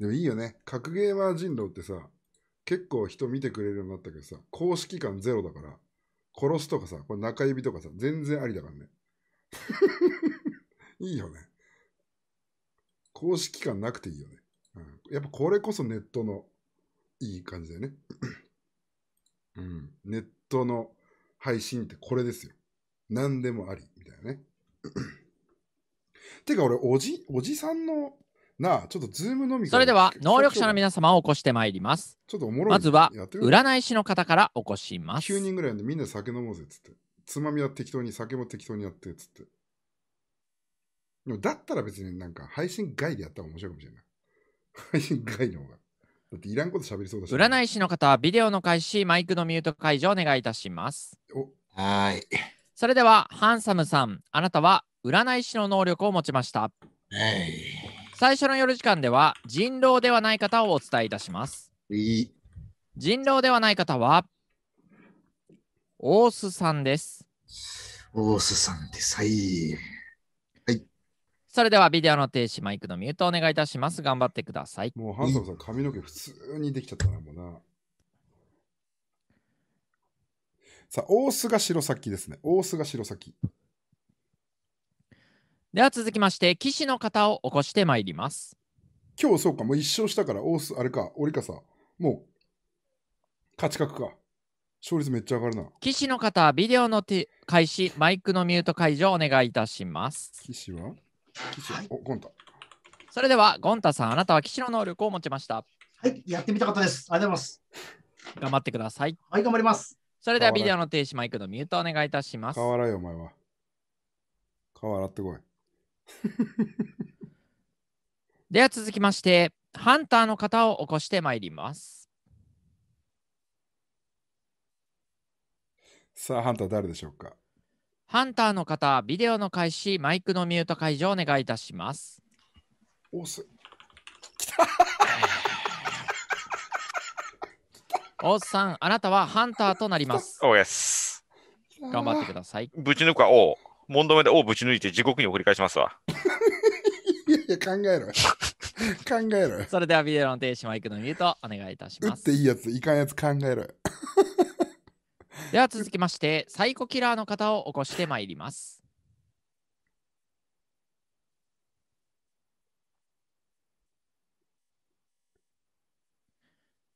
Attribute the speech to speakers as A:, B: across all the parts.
A: でもいいよね。格ゲーマー人狼ってさ、結構人見てくれるようになったけどさ、公式感ゼロだから、殺すとかさ、これ中指とかさ、全然ありだからね。いいよね。公式感なくていいよね。うん、やっぱこれこそネットのいい感じだよね。うん。ネットの配信ってこれですよ。何でもあり、みたいなね。てか俺、おじ、おじさんのなあ、ちょっとズームのみそれでは、能力者の皆
B: 様を起こしてまいります。ちょっとおもろい。まずは、占い師の方から起こし
A: ます。9人ぐらいでみんな酒飲もうぜっつって。つまみは適当に、酒も適当にやってっつって。でもだったら別になんか配信外でやったら面白いかもしれない。配信外の方が。だっていらんこと喋りそうだし。占
B: い師の方、はビデオの開始、マイクのミュート解除お願いいたします。はい。それでは、ハンサムさん、あなたは占い師の能力を持ちました。はい。最初の夜時間では人狼ではない方をお伝えいたします。人狼ではない方は、大須さんです。
C: 大須さんです。はい。はい。
B: それではビデオの停止、マイクのミュートお願いいたします。頑張ってください。もう、ハンソン
A: さん、髪の毛普通にできちゃったな、もうな。さあ、大須が白崎ですね。大須が白崎。では続きまして、騎士の方を起こしてまいります。今日そうか、もう一勝したから、オース、あれか、オリカさ、もう、勝ち格か。勝率めっちゃ上がるな。
B: 騎士の方、ビデオの開始、マイクのミュート解除お願いいたします。騎士は騎士は、はい、お、ゴンタ。それでは、ゴンタさん、あなたは騎士の能力を持ちました。はい、やってみたかったです。ありがとうございます。頑張ってください。はい、頑張ります。それでは、ビデオの停止、マイクのミュートお願いいたします。わらよ、お前は。わらってこい。では続きまして、ハンターの方を起こしてまいります。
A: さあ、ハンター誰でしょうか
B: ハンターの方、ビデオの開始、マイクのミュート解除をお願いいたします。お おっさん、あなたはハンターと
D: なります。おやす。頑張ってください。ぶち抜くはおう。問答でをぶち抜いて地獄に送り返しますわ。
B: いやいや、考えろ考えろそれではビデオの停止マイクのミュートお願いいたし打まっ
A: す。ていいやつ、いかんやつ考えろ
B: では続きまして、サイコキラーの方を起こしてまいります。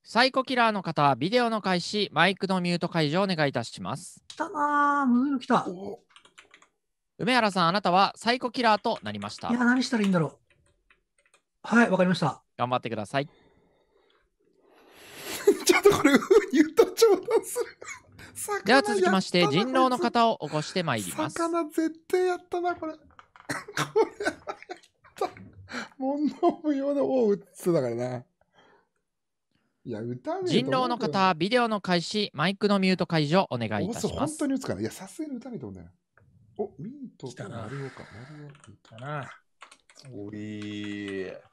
B: サイコキラーの方はビデオの開始、マイクのミュート解除をお願いいたします。
E: 来たなぁ、ムール来た。
B: 梅原さん、あなたはサイコキラーとなりました。いや、
E: 何したらいいんだろう。はい、わかりました。
B: 頑張ってください。ちょっと
A: これ、言った冗談する。では続きまして、人狼の方
B: を起こしてまいります。
A: 魚絶対やったな、これ。これやっ
B: た。用王打つだからな。いや、歌ね人狼の方、ビデオの開始、マイクのミュート解除お願いいたします。本当に打つから。いや、
A: さすがに歌ねえと思うんだよ。お、ミートとマリ
C: オか。マリオかお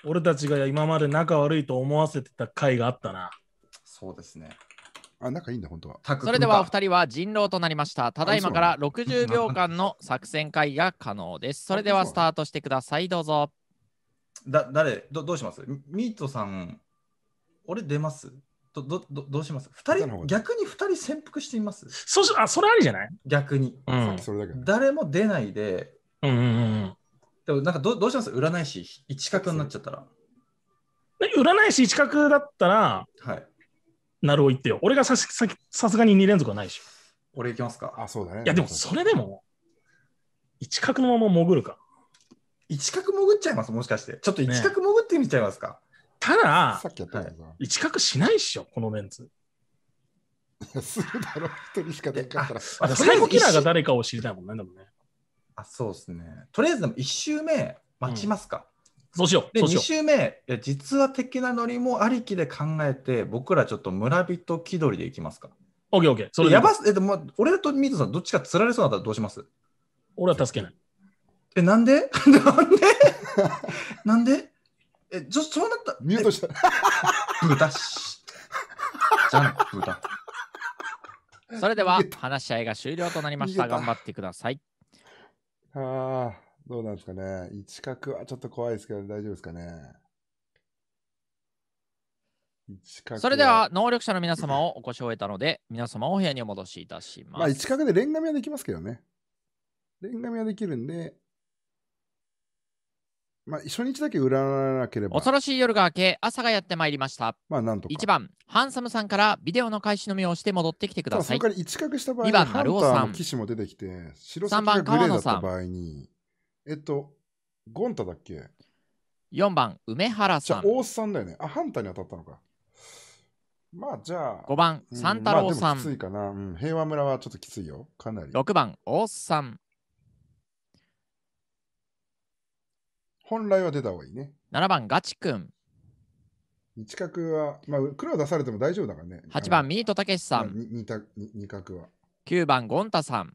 B: 俺たちが今まで
F: 仲悪いと思わせてた回があったな。そうですね。あ、
B: 仲いいんだ、本当は。それではお二人は人狼となりました。ただいまから60秒間の作戦会が可能です。それではスタートしてください、どうぞ。
E: だ、誰ど、どうしますミートさん、俺出ますどどどどうします二人逆に2人潜伏していますそあそれありじゃない逆に、うん、誰も出ないで、うんうんうん、でもなんかどどうします占い師一角になっちゃったら
F: 占い師一角だったら、はい、なるを言ってよ俺がさささすがに2連続はないでし
C: ょ俺いきますかあそうだ
F: ねいやでもそれでも一角のまま潜るか一角潜っちゃいますもしかしてちょっと一角潜ってみちゃいますか、ねただ、さっきやったな、はい、一角しないっしょ、このメンツ。する
A: だろ一人しかできなかったら。あ、最後キラーが
F: 誰かを知りたいもんね、でもね。あ、そうですね。
E: とりあえず、一1周目、待ちますか。うん、そうしよう。で、周目、いや実は的なノリもありきで考えて、僕らちょっと村人気取りでいきますか。オッケーオッ
F: ケー。それやばす、
E: え、でも、俺とミートさん、どっちか釣られそうだったらどうします俺は助けない。え、なんで なんで なんでえ、ちょ、そうなった。ミュートした。
C: 豚し。じゃん、豚。
B: それでは話し合いが終了となりました。頑張ってください。
A: ああ、どうなんですかね。一角はちょっと怖いですけど、大丈夫ですかね。
B: 一角それでは、能力者の皆様をお越し終えたので、皆様をお部屋にお戻しいたします。まあ、一
A: 角でレンガ見はできますけどね。
B: レンガ見はできるんで、
A: まあ、初日だけ占わなければ。恐ろ
B: しい夜が明け、朝がやってまいりました。まあ、なんとか。1番、ハンサムさんからビデオの開始のみをして戻ってきてください。そから一角した場合に、2番、ナルさん。騎
A: 士も出てきて、白がグレーだった場合に、えっと、ゴンタだっけ
B: ?4 番、梅原さん。じゃあ、大さんだ
A: よね。あ、ハンタに当たったのか。まあじゃあ5番、三太郎さん、うんまあ、きついかな、うん、平和村はちょっときついよ。かなり。6番、大さん。本来は出た方がいいね。7番、ガチ君。一角は、まあ、黒は出されても大丈夫だからね。8番、ミートたけしさん。二角は。9番、ゴンタさん。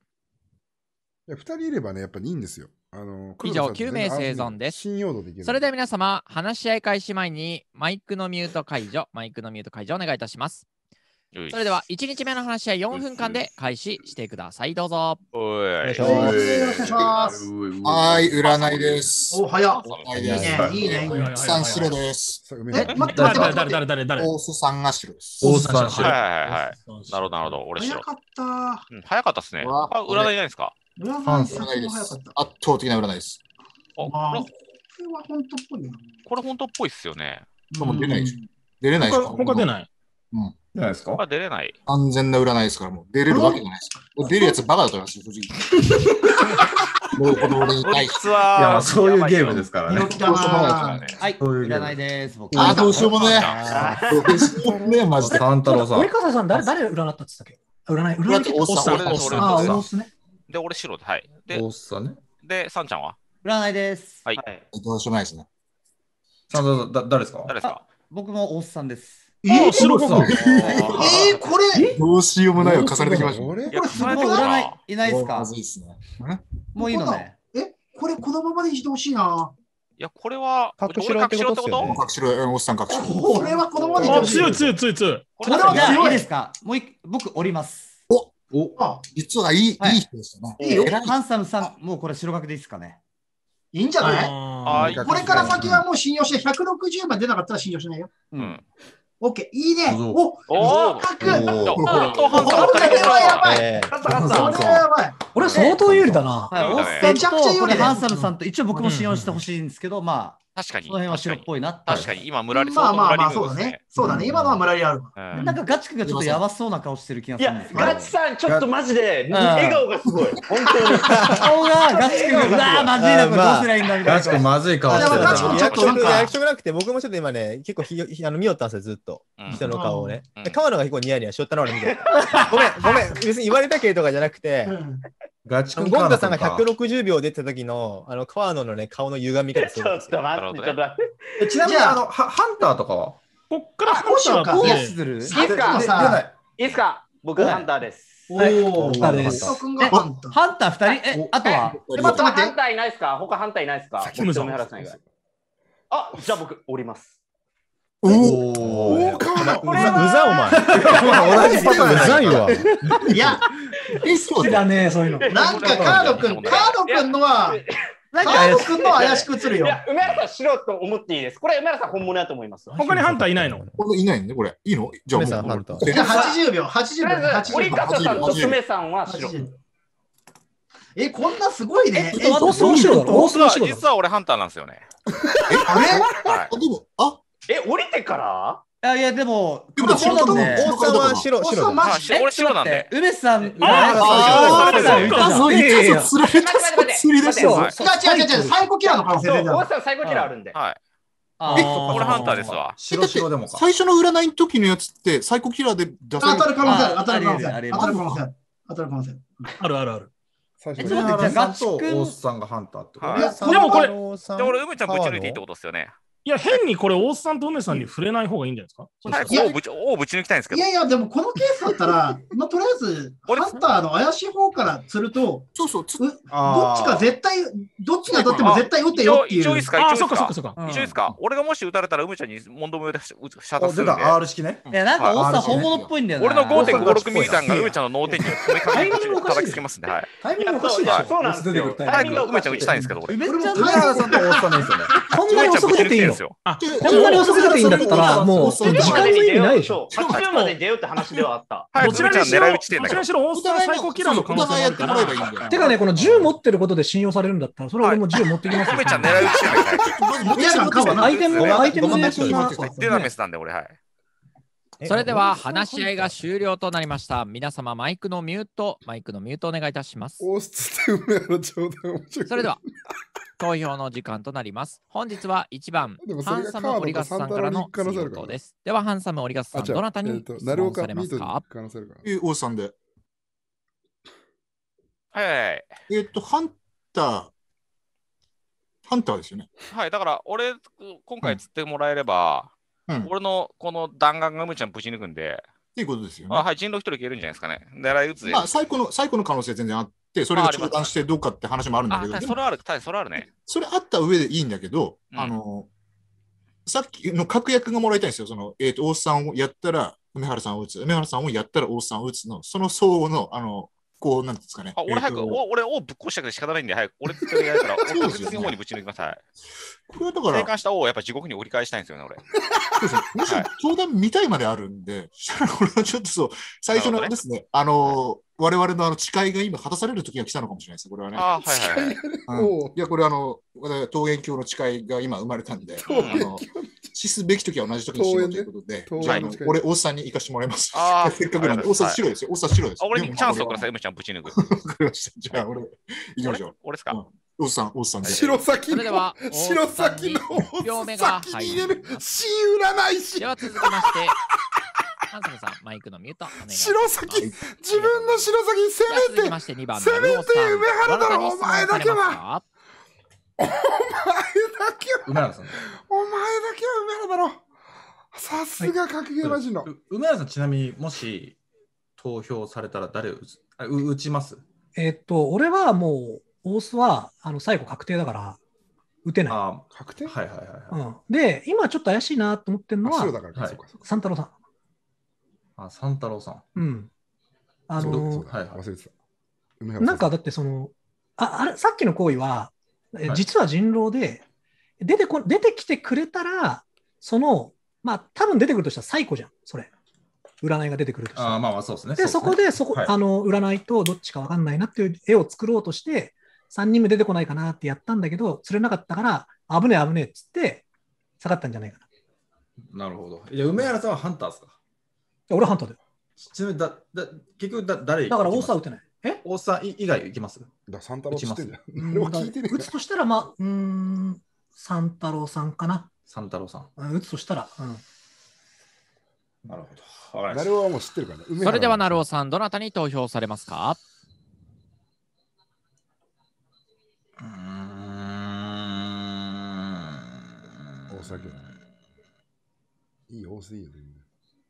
A: いや2人いればね、やっぱりいいんですよ。
B: あの以上、9名生存です。信用度できるそれでは皆様、話し合い開始前にマイクのミュート解除、マイクのミュート解除お願いいたします。それでは1日目の話は4分間で開始してください。どうぞ。お願いします。
C: はい、占いです。お、早っ。いいね、いいね。さん白です。え、待って待って誰誰誰誰大須さんが白です。大須さん白。は
D: いはいなるほど、なるほど。
C: 俺
E: 白。早かった。
D: 早かったですね。あ、占いじゃないですか
E: 占い占いです。
D: 圧倒的な占いです。
E: あ、これは本当っぽいな。
D: これ本当っぽいっすよね。出
E: ないでしょ。出れないでしょ。他出ない。
C: うん。じゃないですか。まあ、出れない。安全な占いですから、もう出れるわけじゃないですから。もう出るやつバカだと思いますよ、正直。も うこのに
E: 対して。いや、
C: そういうゲームですからね。どうな
E: いですはい、い占いです。あどうしようもねえ。
C: どうしようもねマジで。三太郎さん。堀
E: 川さん、誰誰占ったって言ったっけ占い、占いおっさん。俺です俺ですあ、俺
D: で俺白で、はい。で、おっさんね。で、さんちゃんは
E: 占いです。
D: はい。どうしようもないですね。三太郎さん、だ誰ですか誰ですか
E: 僕もおっさんです。えー、白ご飯。えー、これ。どうしようもないを重ねてきました。これ、すれ、い。れ、ない、いないですか。まずいですね。もういいのね。え、これ、このままでいてほしいな。いや、これは、隠しろってこと隠しろ、おっさん隠しろ。これはこのままで強い、強い、強い、強い。これは強いですか。もう一、僕、おります。お、お、あ、実はいい、いい人でしね。いいよ。ハンサムさん、もうこれ、白角でいいですかね。いいんじゃな
F: いこれから先は
E: もう信用して、160まで出なかったら信用しないよ。うん。オッケー、いいね。お、合格。これはやばい。えー、これはやばい。俺相当有利だな。めちゃくちゃ有利。ハンサムさんと一応僕も信用してほしいんですけど、まあ。確かに。その辺は白っぽいなって。確かに、今、村リまあまあまあ、そうだね。そうだね。今のは村にリある。なんかガチ君がちょっとやばそうな顔してる気がするいや、ガチさん、ちょっとマジで、笑顔がすごい。本当に。顔が、ガチ君が、うわまずいな、これどうすりゃいいんだみたいな。ガチ君、まずい顔してる。ガチ君、ちょっと役職なくて、僕もちょっと今ね、結構ひあの見よったんですよ、ずっと。人の顔をね。河野が結構ニヤニヤしよったの俺見て。ごめん、ごめん。別に言われたけとかじゃなくて、
G: ガチゴンダさんが
E: 160秒出てた時の、あの、川野のね、顔の歪み方 ちょっと待って、ちょっと待って。ちなみに、あの、ハンターとかはこっから少しをかいする。いいですかいいですか僕ハンターです。おお、ハンターです。ハンター2人え、あとは他ハンターいな
D: いですか他ハンターいないですかあ、じゃあ僕、降ります。
E: おお、うざ、うざお前。同じパターンうざいわ。いや、一切だね、そういうの。なんかカード君、カー
C: ド君のは、カード君の怪しく映るよ。いや、
E: 梅原さんしろと思っていいです。これ梅原さん本物だと思います。他にハ
C: ンターいないのこれいないね、これ。いいのじゃあもう。じゃあ
E: 80秒、80秒、80秒。折笠さんと梅さんは白。え、こんなすごいね。え、どうするの白だろ実は俺
D: ハンターなんですよね。え、あれあ、
E: でも、あえ、降りてからあいや、でも、でも黒ださんね。王さんは白、白ださん。あし俺白さんで。梅さん、あー、そうんはういうつられ
D: た、
E: つりさんは
D: る。違う違う違う、サイさキラーの可能性出てる。王さんサイコキラーあるんで。はい。え、これハンターですわ。白
C: 白でもさ最初の占いの時のやつって、んはコキラーで出せる。当たる可能性ある、当たる
E: 可能さんは当たる可能性ある。当さんは能性ある。あるある。最初に。はゃあ、ガッツとオースさんがハンター
D: ってさんでもこれ、じゃあ俺、梅ちゃんぶち抜いていいってことですよね。
F: いや、変にこれ、大津さんと梅さんに
E: 触れない方がいいんじゃないですか。早く王ぶ
D: ち、王ぶち抜きたいんですけど。いやい
E: や、でもこのケースだったら、まあ、とりあえず、ハンターの怪しい方からすると、そうそう、どっちか絶対、どっちが当たっても絶対打てよっていう。一応いいですか、一応いいですか、一応
D: いいですか。俺がもし打たれたら、梅ちゃんに問答無用でシャッするんで。R
E: 式ね。いや、なんか大津さん本物っぽいんだよな。俺の5.56ミリ弾が梅ちゃんの脳天に叩きつけますんで、タイミングおかしいでしょ。うなんですよ。早
D: く梅ちゃん打ちたいんですけど、俺。梅ちゃんと大津さんですよね。
E: こんなに遅く出て
D: いいのですよ。あ、んも、に遅くていいんだったら、もう、時間の意味ないでしょ。8時まで出ようって話ではあった。どちらにしろ、どちらにしろ、オースリア最高キラーの可能性があるか
E: ら。てかね、この銃持ってることで信用されるんだったら、それは俺も銃持ってきますよ。ちゃん狙い撃ちじゃ
B: な
E: いも相手も、相手も、デュラメ
B: スなもで、俺、はい。それでは話し合いが終了となりました。皆様、マイクのミュート、マイクのミュートお願いいたします。それでは、投票の時間となります。本日は1番、ハンサムオリガスさんからの水音で
C: す。では、ハンサムオリガスさん、どなたに質問されますかえ、王さんで。はい、はい。えっと、ハンター。
D: ハンターですよね。はい、だから俺、今回釣ってもらえれば、うん、俺のこの弾丸がむちゃんぶち抜くんで。っていうことですよね。はい、人狼一人消えるんじゃないですかね。
C: 狙い撃つまあ、最高の、最高の可能性全然あっ、それが中断してどうかって話もあるんだけど、それある、それあるね。それあった上でいいんだけど、うん、あの、さっきの確約がもらいたいんですよ。その、えっ、ー、と、大津さんをやったら、梅原さんを打つ。梅原さんをやったら大津さんを打つの、その相応の、あの、こう、なんですかね。あ俺早く、俺、
D: をぶっ壊したくて仕方ないんで、早く、俺ってやるから、の方にぶち抜きます。はい。これはだから。相談した王をやっぱ地獄に折り返したいんですよね、俺。
C: そうですね。し見たいまであるんで、したら、俺はちょっとそう、最初のですね、あの、我々のあの誓いが今果たされる時が来たのかもしれないですこれはね。ああ、いはい、はいうん、いや、これあの、桃源郷の誓いが今生まれたんで、あの死すべき時は同じ時にしようということで、じゃあ、はい、俺、大津さんに行かしてもらいます。あせっかくなんで、大津さん白ですよ。大津さん白です。俺にチャンス
D: をください、M ちゃん、ぶち抜く。
C: じゃあ、俺、行きま
D: しょう。俺ですか、うんおっさん、おっさん。で白
C: 崎の、白崎の、おっさんに入れる、死
B: 占い師。では続きまして、カズムさん、マイクのミュートお願いします。白崎、自分の白崎、せめて、せめて梅原だろ、お前だけは。お前
D: だけは、お前だけは
A: 梅原だろ。
E: さすが格ゲーマジの。梅原さん、ちなみにもし投票されたら誰打つあう打ちますえー、っと、俺はもう、大須はあの最後確定だから、打てな
C: い。確定はいはいはい、
E: はいうん、で、今ちょっと怪しいなと思ってるのは、三太郎さん。あ、三太郎さん。うん。あの、はい、忘れてた。なんかだってその、ああれさっきの行為は、実は人狼で、出てこ出てきてくれたら、その、まあ、多分出てくるとしたら最古じゃん、それ。占いが出てくるとしたら。あまあそうですね。で、そ、こでそこ、はい、あの占いとどっちか分かんないなっていう絵を作ろうとして、3人目出てこないかなってやったんだけど、釣れなかったから、危ねえ危ねえっつって、下がったんじゃないかな。なるほど。じゃ梅原さんはハンターですか俺はハントだよ。ちなみにだだ結局だ誰だから大沢打てない。え大沢以外いきますだサンタロウ打ちます。打 つとしたら、まあ、うん、サンタロウさんかな。サンタロウさん。打つとしたら、うん。
C: なるほど。なるおはもう知ってるから、ね、それでは
E: な
B: るおさん、どなたに投票されますか
C: う
G: ん。
B: お酒。
A: いい、多すぎる。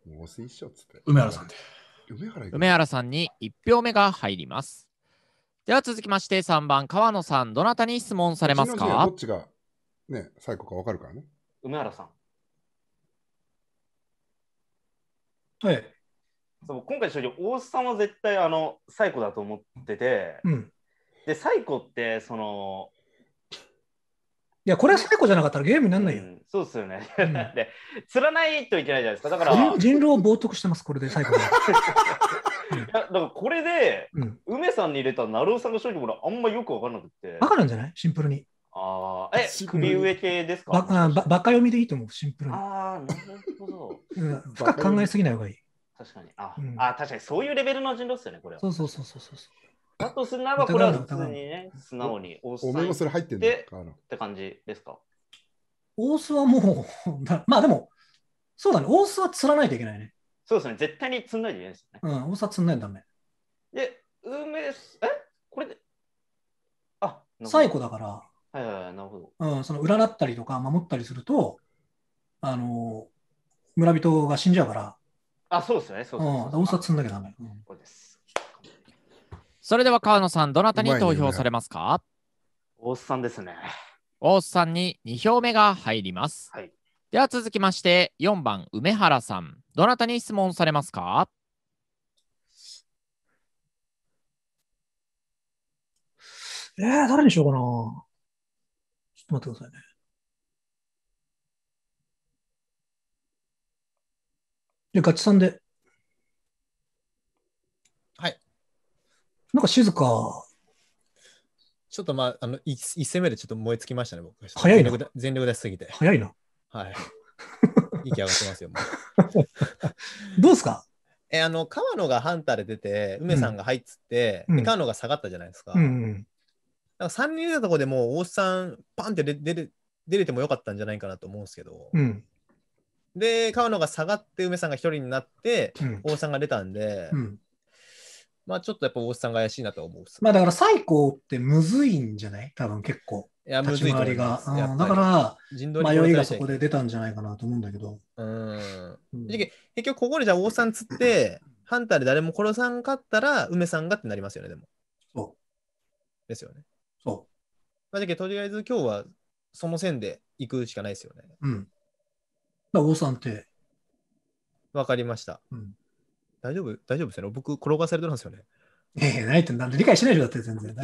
A: もう一緒っつって。梅原さんで。
B: 梅原梅原さんに1票目が入ります。では続きまして3番、川野さん、どなたに質問されますかどっ
A: ちが、ね、最後か分かるからね。
B: 梅
D: 原さん。はい。そう今回正直大須さんは絶対あの最後だと思ってて、うん、で最後ってその
E: いや、これは最高じゃなかったらゲームにならないよ。うん、
D: そうですよね。うん、で、釣らないといけないじゃないですか。だから。
E: 人狼を冒涜してます、これで最後 い
D: やだからこれで、うん、梅さんに入れた成尾さんの商品もあんまよく分からなくて。バカなんじ
E: ゃないシンプルに。
D: ああ、え、首上系ですかバ
E: あババカ読みでいいと思う、シンプルに。
D: ああ、なるほど、うん。深く考えすぎ
E: ない方がいい。確かに。あ、うん、あ確かに
D: そういうレベルの人狼ですよね、これは。そうそうそうそうそう。だとするならば、これは普通にね、素
E: 直にオースおも
D: それ入ってんだって感じですか。
E: 大須はもうまあでも、そうだね、大須は釣らないといけないね。
D: そうですね、絶対に釣んないといけないです
E: ね。うん、大須は釣んないとダメ。
D: で、梅えこれで、
E: あ、最後だから、は
D: いはいはい、なるほど。
E: うん、その占ったりとか守ったりすると、あの、村人が死んじゃうから。
B: あ、そうですよね、そ
D: うですね。うん、
E: 大須は釣んなきゃダメ。
D: うん、これです。
B: それでは川野さん、どなたに投票されますか大須さんですね。大須さんに2票目が入ります。はい、では続きまして、4番、梅原さん。どなたに質問されますか
G: えー、誰にしようかな。ちょ
E: っと待ってくださいね。で、ガチさんで。なんか静か。ちょっとまあ、あの一戦目でちょっと燃え尽きましたね、僕。早いな。全力出しすぎて。早いな。はい。息上がってますよ、もう。どうすかえあの川野がハンターで出て、梅さんが入っつって、うん、川野が下がったじゃないですか。うん、なんか3人出たとこでもう、大津さん、パンって出る。出れてもよかったんじゃないかなと思うんですけど、うん、で、川野が下がって、梅さんが一人になって、大津さんが出たんで、うまあちょっとやっぱ大津さんが怪しいなと思うまあだから最高ってむずいんじゃない多分結構。いや、むずいと思いまだから、迷いがそこで出たんじゃないかなと思うんだけど。うん。うん、結局、ここでじゃあ津さん釣って、ハンターで誰も殺さんかったら、梅さんがってなりますよね、でも。そう。ですよね。そう。まあ、だけど、とりあえず今日はその線で行くしかないですよね。うん。大津さんって。わかりました。うん。大丈夫大丈夫ですよね。僕、転がされてるんですよね。ええないとなんで理解しないでしょだって全然。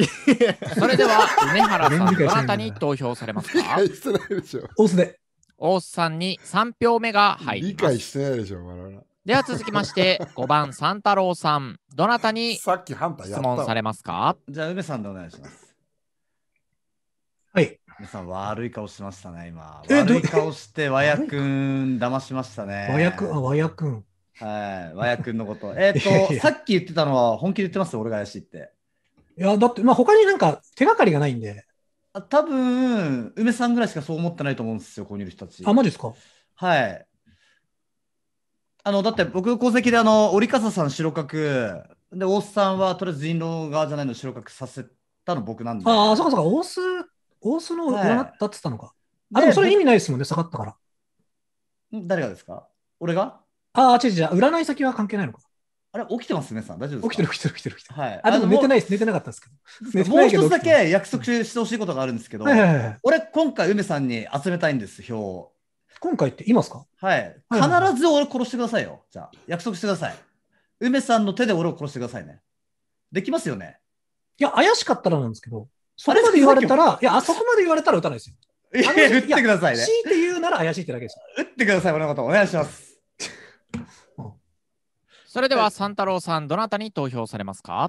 E: それでは、梅原さん、どなたに投票されます
B: 理か解してないでしょ。オースで。大スさんに3票目が入理りま
A: す解。してないでしょ、我々。
B: では続きまして、5番三太郎さん、どなたに
E: さっき質問されますかじゃあ、梅さんでお願いします。はい。梅さん、悪い顔しましたね、今。悪い顔して、和やくん、騙しましたね。和くあ和ん。はい、和也君のこと。えっ、ー、と、さっき言ってたのは本気で言ってます俺が怪しいって。いや、だって、まあ、他になんか手がかりがないんで。あ多分、梅さんぐらいしかそう思ってないと思うんですよ、購入し人たち。あ、マジですかはい。あの、だって僕、功績で、あの、折笠さん白角、で、大須さんはとりあえず人狼側じゃないの白角させたの僕なんで。ああ、そうかそうか、大須、大須の占ったってたのか。はい、あ、でもそれ意味ないですもんね、下がったから。誰がですか俺がああ、違う違う。占い先は関係ないのか。あれ、起きてますね、さん。大丈夫です起きてる、起きてる、起きてる。起きてるはい。あ、でも寝てないです。寝てなかったんですけど。もう一つだけ約束してほしいことがあるんですけど、俺、今回、梅さんに集めたいんです、票を。今回っていますかはい。必ず俺殺してくださいよ。じゃあ、約束してください。梅さんの手で俺を殺してくださいね。できますよね。いや、怪しかったらなんですけど、そこまで言われたら、いや、あそこまで言われたら打たないですよ。いや、打ってくださいね。強いて言うなら怪しいってだけです。打ってください、俺のこと。お願いします。
B: それでは三太郎さん、どなたに投票されますか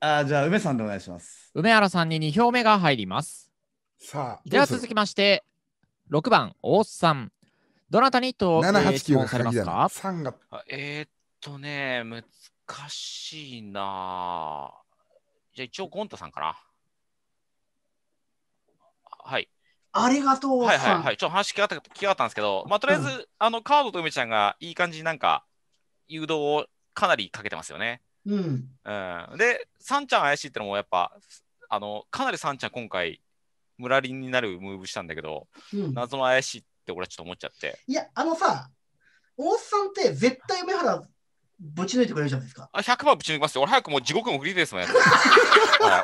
B: あじゃあ、梅さんでお願いします。梅原さんに2票目が入ります。さあ、では続きまして、6番、大須さん。どなたに投票
D: されます
C: か ?3 が。
D: えー、っとね、難しいな。じゃあ、一応、ゴンタさんかな。はい。
E: ありがとうはいはいは
D: い。ちょっと話聞きたかったんですけど、まあ、とりあえず、うん、あの、カードと梅ちゃんがいい感じになんか、誘導をかなりかけてますよね。うん、うん、で、サンちゃん怪しいってのもやっぱ、あのかなりサンちゃん今回、ムラリンになるムーブしたんだけど、うん、謎の怪しいって俺はちょっと思っちゃって。
E: いや、あのさ、大須さんって絶対梅原ぶち抜いてくれるじゃないです
D: か。あ100万ぶち抜きますよ。俺早くもう地獄もフリーですもん、ね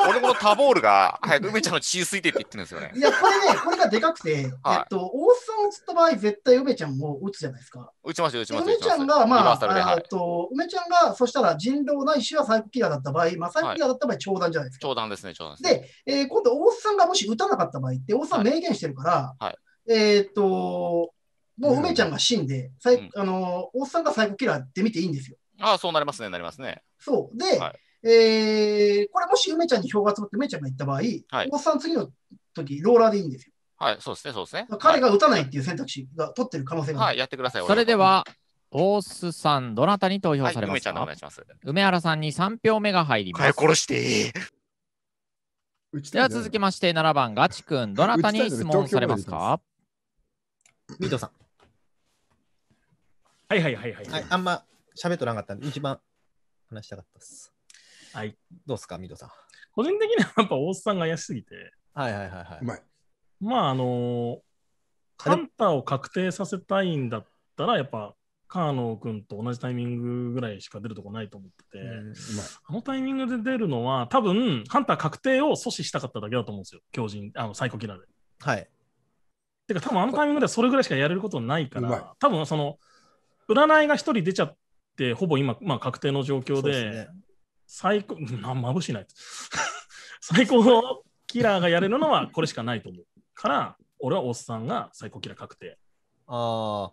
D: 俺このタボールが早く梅ちゃんの血吸いてって言ってるんですよね。
E: いや、これね、これがでかくて、はい、えっと、大須さん打つった場合、絶対梅ちゃんも打つじゃないですか。
D: 打ちますよ、打ちますよ。梅ちゃんが、まあ、はえっ
E: と、梅ちゃんが、そしたら人狼ないしはサイコキラーだった場合、まあ、サイコキラーだった場合、長弾じゃないで
D: すか。長ですね、長で、
E: ね、えー、今度、大須さんがもし打たなかった場合って、大須さん明言してるから、はい、えー、っと、もう梅ちゃんが死んで、うん、あの大須さんがサイコキラーって見ていいんですよ。
D: ああ、そうなりますね、なりますね。
E: そう。で、はい、えー、これもし梅ちゃんに票が集まって梅ちゃんが行った場合、はい、おっさん次の時、ローラーでいいんですよ。
D: はい、そうですね、そうですね。彼
E: が打たないっていう選択肢が取ってる可能性がある。はい、やってく
D: ださい。それでは、
B: 大須さん、どなたに投票されますか、はい、梅ちゃんお願いします。梅原さんに3票目が入ります。殺してでは続きまして、7番、ガチ君、どなたに質問されますかミートさん。
E: はいはいはいはい。はい、あんま喋っとなかったんで、一番話したかったです。はい。どうですか、ミドさん。個人的にはやっぱ大須さんが怪しすぎて。はいはいはいはい。
F: まあ、あのー、カンタを確定させたいんだったら、やっぱ、カーノ君と同じタイミングぐらいしか出るとこないと思ってて、あのタイミングで出るのは、多分ハンター確定を阻止したかっただけだと思うんですよ、狂人、あのサイコキラーで。はい。てか、多分あのタイミングではそれぐらいしかやれることないから、多分その、占いが1人出ちゃって、ほぼ今、まあ、確定の状況で、でね、最高、ま、ぶしない。最高のキラーがやれるのはこれしかないと思う。から、俺はおっさんが最高キラー確定。
E: ああ。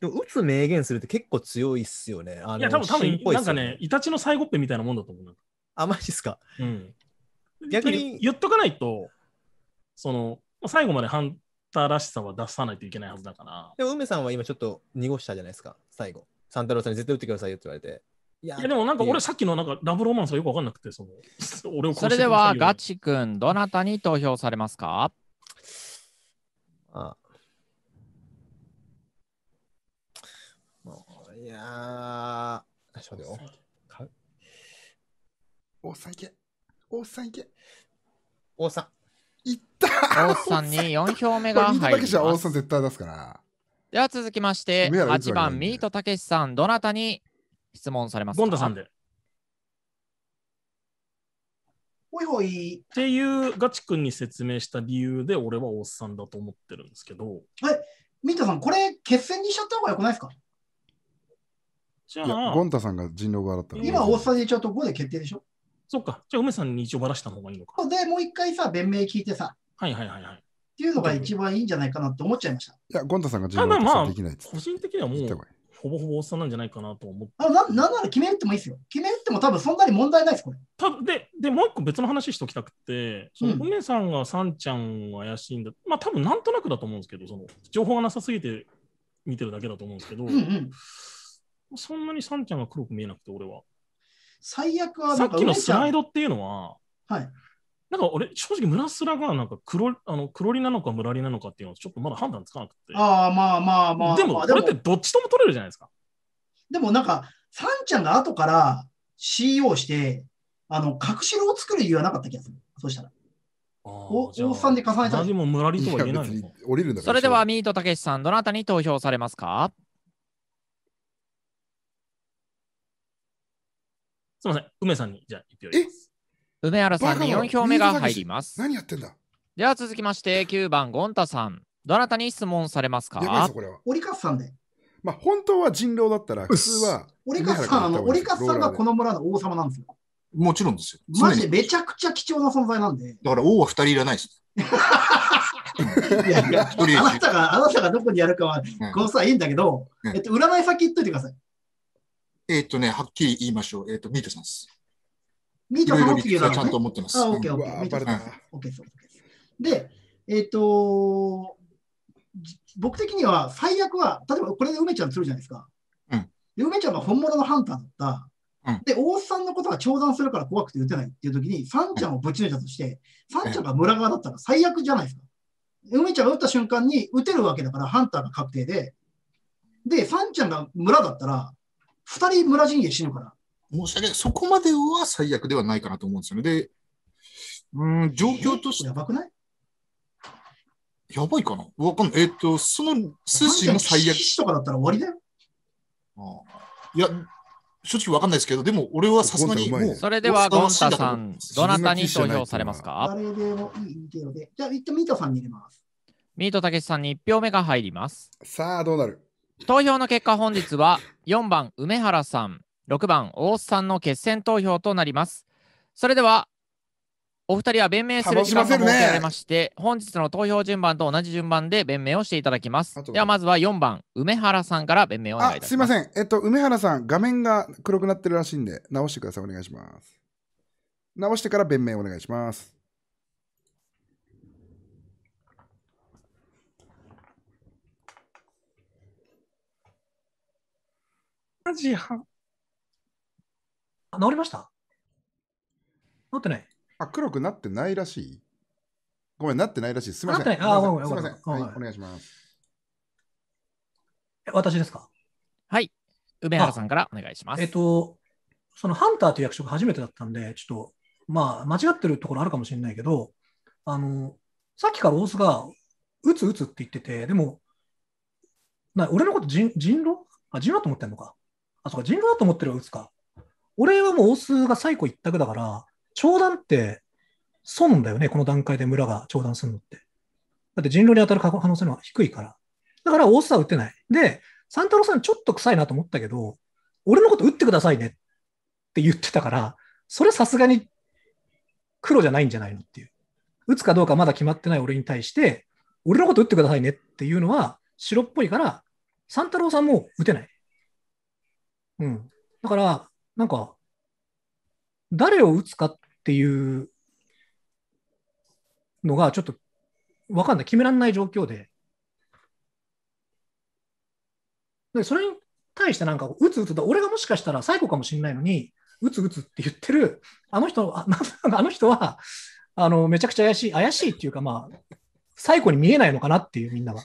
E: でも打つ名言するって結構強いっすよね。あいや、多分多分、ね、なんかね、イタチの最後っぺみたいなもんだと思
F: う。あ、マジっすか。うん。逆に言っとかないと、その、最後までハンターらしさ
E: は出さないといけないはずだから。でも、梅さんは今ちょっと濁したじゃないですか、最後。三太郎さんに絶対打ってくださいよって言われて。いや、いやでもなんか俺さっきのなんかラブロマン
F: スはよくわかんなくて、その、俺をそれでは、ガ
B: チ君、どなたに投票されますか
C: ああ。いやー、ちょっよ。
B: おさんいけ。おっさんいけ。
E: おっさん。いった
A: おっ
B: さんに4
A: 票目が入ります。おさん絶対出すから。
B: では続きまして、8番、ミートたけしさん、どなたに質問されますかゴンタさんで。
E: ほいほい。
F: っていうガチ君に説明した理由で、俺はおっさんだと思ってるんですけど。
E: い、ミートさん、これ、決戦にしちゃった方がよくないですかじゃあ、ゴン
A: タさんが人狼が洗ったら。
E: 今、おっさんでちょっと5で決定でしょそっか。じゃあ、梅さんに一応ばらした方がいいのか。で、もう一回さ、弁明聞いてさ。はいはいはいはい。
F: っていうのが一番いいんじゃないかなって思っちゃいました。いや、ゴンタさんが自分でできないっっまあ、個人的にはもう、ほぼほぼおっさんなんじゃないかなと思って。
E: あななんなら決めんってもいいですよ。決めんっても多分そんなに問題ないです、こ
F: れ。たで、で、もう一個別の話しておきたくて、その、お姉さんがさんちゃんを怪しいんだ。まあ、多分なんとなくだと思うんですけど、その、情報がなさすぎて見てるだけだと思うんですけど、うんうん、そんなにさんちゃんが黒く見えなくて、俺は。
E: 最悪はさっきのスラ
F: イドっていうのは、はい。なんか俺、正直、ムラスラが、なんか黒、あの、黒りなのか、ムラリなのかっていうのは、ちょっとまだ判断つかなくて。ああ、まあまあまあ。でも、これってどっちとも取
E: れるじゃないですか。でも、なんか、サンちゃんが後から CEO して、あの、隠し炉を作る理由はなかった気がする。そうしたら。お、おっさんで重ねた。何も、ムラりとは言えないい降りるんだそれで
B: は、ミートたけしさん、どなたに投票されますかすみません、梅さんに、じゃあ、一票入れます。梅原さんに4票目が入ります。何やってんだでは続きまして9番ゴンタさん。どなたに質問されますかこれは。さんで。まあ、
A: 本
C: 当は人狼だったら、普通は。折笠さん、あの、折笠さんがこの村の王様なんですよ。もちろんですよ。マジでめちゃくちゃ貴重な存在なんで。だから王は2人いらないです。いやいや、一人あなたが、あなたがどこにやるかは、この際いいんだけど、えっと、
E: 占い先言っといてください。
C: えっとね、はっきり言いましょう。えっと、ミートさんです。
E: ミート半ん切れなの、ね、ちゃんと思ってます。あ、オッケー、オッケー。ミートで、えっ、ー、と僕的には最悪は、例えばこれで梅ちゃんするじゃないですか。うん、で、梅ちゃんが本物のハンターだった。うん、で、大須さんのことが長談するから怖くて打てないっていう時に、サンちゃんをぶち抜いたとして、サンちゃんが村側だったら最悪じゃないですか。梅ちゃんが打った瞬間に打てるわけだからハンターが確定で、で、サン
C: ちゃんが村だったら、2人村陣営死ぬから、申し訳ない。そこまでは最悪ではないかなと思うんですよね。で、うん、状況として。やばくないやばいかなわかんない。えっ、ー、と、その数値の最悪。とかだったら終わりだよ。ああいや、正直わかんないですけど、でも俺はさすがにそれではゴンタさん、どなたに投票されますか
E: 誰でもいいで。じゃあ、一旦ミートさんに入れます。
B: ミートたけしさんに1票目が入ります。さあ、どうなる投票の結果、本日は4番、梅原さん、6番大須さんの決選投票となりますそれではお二人は弁明する時間を設けられまして、ね、本日の投票順番と同じ順番で弁明をしていただきます。ではまずは4番、梅原さんから弁明をお願いしま
A: す。すいません、えっと、梅原さん、画面が黒くなってるらしいんで、直してください。お願いします。直してから弁明お願いします。
E: マジは治りました
A: なってないあ、黒くなってないらしいごめん、なってないらしい。すみません。なってないあ、ごめん、ごめん。はい、お願いします。
E: 私ですかはい。梅原さんからお願いします。えっと、そのハンターという役職初めてだったんで、ちょっと、まあ、間違ってるところあるかもしれないけど、あの、さっきから大須が、打つ打つって言ってて、でも、な俺のこと人人狼あ、人狼だと思ってんのか。あ、そうか、人狼だと思ってるは打つか。俺はもう大須が最古一択だから、長談って損だよね、この段階で村が長談するのって。だって人狼に当たる可能性のは低いから。だから大須は打てない。で、三太郎さんちょっと臭いなと思ったけど、俺のこと打ってくださいねって言ってたから、それさすがに黒じゃないんじゃないのっていう。打つかどうかまだ決まってない俺に対して、俺のこと打ってくださいねっていうのは白っぽいから、三太郎さんも打てない。うん。だから、なんか、誰を打つかっていうのがちょっと分かんない、決められない状況で、でそれに対してなんか、打つ打つだ、俺がもしかしたら最後かもしれないのに、打つ打つって言ってる、あの人、ああの人は、あのめちゃくちゃ怪しい、怪しいっていうか、まあ、最後に見えないのかなっていう、みんなは。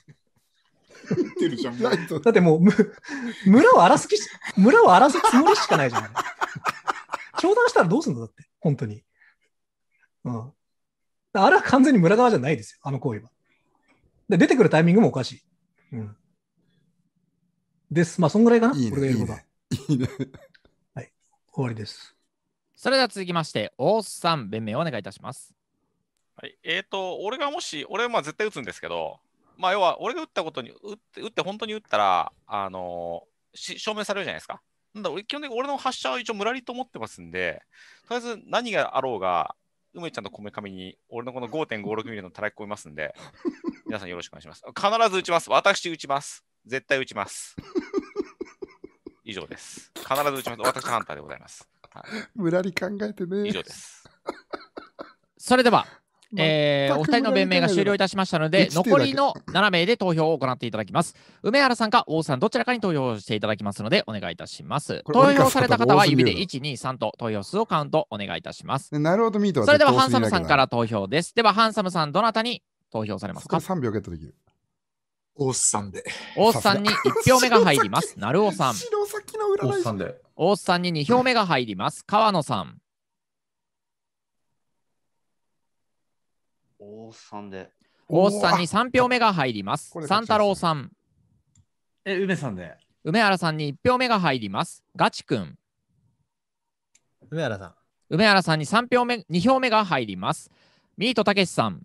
E: ってるじゃん。だってもう、む 村を荒らすき、村を荒らすつもりしかないじゃない。商談したらどうすんだだって、本当に。うん。あれは完全に村側じゃないですよ、あの行為は。で、出てくるタイミングもおかしい。うん。です。まあ、そんぐらいかな、いいね、が言えることは。いいね。はい。終わりです。それでは続
B: きまして、大須さん、弁明をお願いいたします。はい、えっ、ー、と、俺がもし、俺はまあ
D: 絶対打つんですけど、まあ、要は、俺が打ったことに、打って、打って本当に打ったら、あのー、証明されるじゃないですか。なんだ、俺、基本的に俺の発射は一応、むらりと思ってますんで、とりあえず何があろうが、梅ちゃんとこめかみに、俺のこの5.56ミリのたらき込みますんで、皆さんよろしくお願いします。必ず打ちます。私打ちます。絶対打ちます。以上です。必ず打ちます。私ハンターでございます。は
A: い、らり考えて
B: ね。以上です。それでは。えー、お二人の弁明が終了いたしましたので、残りの7名で投票を行っていただきます。梅原さんか王さん、どちらかに投票していただきますので、お願いいたします。投票された方は指で1、2、3と投票数をカウントお願いいたします。なるほど、ミートそれでは、ハンサムさんから投票です。では、ハンサムさん、どなたに投票されますか ?3 秒ゲットできる。王さんで。王さんに1票目が入ります。なるおさん。王さんさんに2票目が入ります。川野さん。
E: 大さんで。
B: 大須さんに3票目が入ります。三太郎さん。え、梅さんで。梅原さんに1票目が入ります。ガチくん。梅原さん。梅原さんに3票目、2票目が入ります。ミートたけしさん。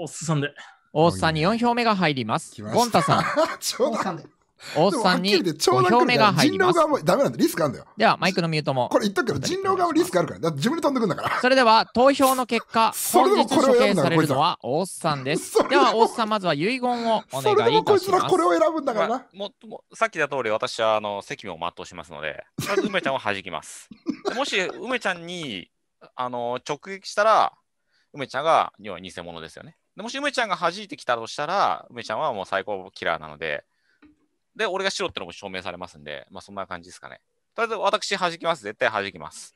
B: 大須さんで。大須さんに4票目が入ります。ゴンタさん。ちょうど大っさんに表明が入ります。人狼側もダメなんで、リスクあるんだよ。では、マイクのミュートも。これ言ったけど、人狼側もリスクあるから、だって自分で飛んでくんだから。それでは、投票の結果、本日処刑されるのは大須さんです。では、大っさん、まずは遺言をお願いします。それでもこいつらこれを選ぶんだからな。もも
D: さっき言った通り、私はあの責務を全うしますので、まず梅ちゃんを弾きます。もし、梅ちゃんにあの直撃したら、梅ちゃんが要は偽物ですよね。もし梅ちゃんが弾いてきたとしたら、梅ちゃんはもう最高キラーなので、で、俺が白ってのも証明されますんで、まあそんな感じですかね。とりあえず私弾きます。絶対弾きます。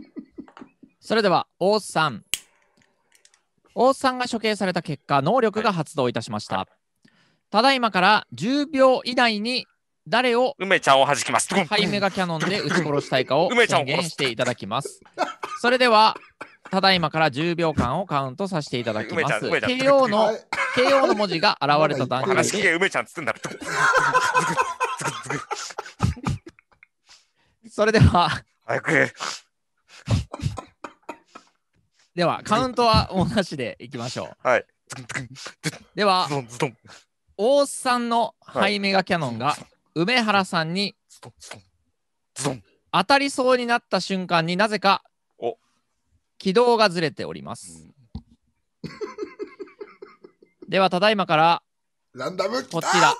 B: それでは、王さん。王さんが処刑された結果、能力が発動いたしました。はい、ただいまから10秒以内に誰を梅ちゃんを弾きます。ハイメガキャノンで撃ち殺したいかを宣言していただきます。それでは、ただいまから10秒間をカウントさせていただきます。KO の、KO の文字が現れた段階で。梅ちゃんつんだ それでは。早く。では、カウントは同じなしでいきましょう。はい。では、大須さんのハイメガキャノンが梅原さんに当たりそうになった瞬間になぜか軌道がずれております。では、ただいまから、ランダムこちら。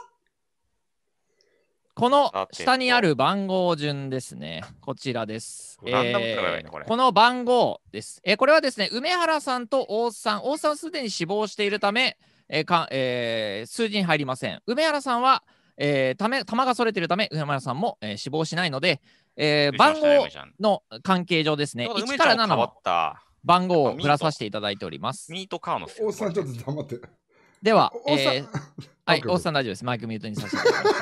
B: この下にある番号順ですね。こちらです。えー、この番号です、えー、これはですね、梅原さんと大津さん、大津さんすでに死亡しているため、えーかえー、数字に入りません。梅原さんは、えー、ため弾がそれているため、梅原さんも、えー、死亡しないので、えー、番号の関係上ですね、1から7番番号を振らさせていただいております。ミートカーの
A: おっさん、ちょっと黙って。
B: では、えー、はい、おっさん大丈夫です。マイクミュートにさせていただきます。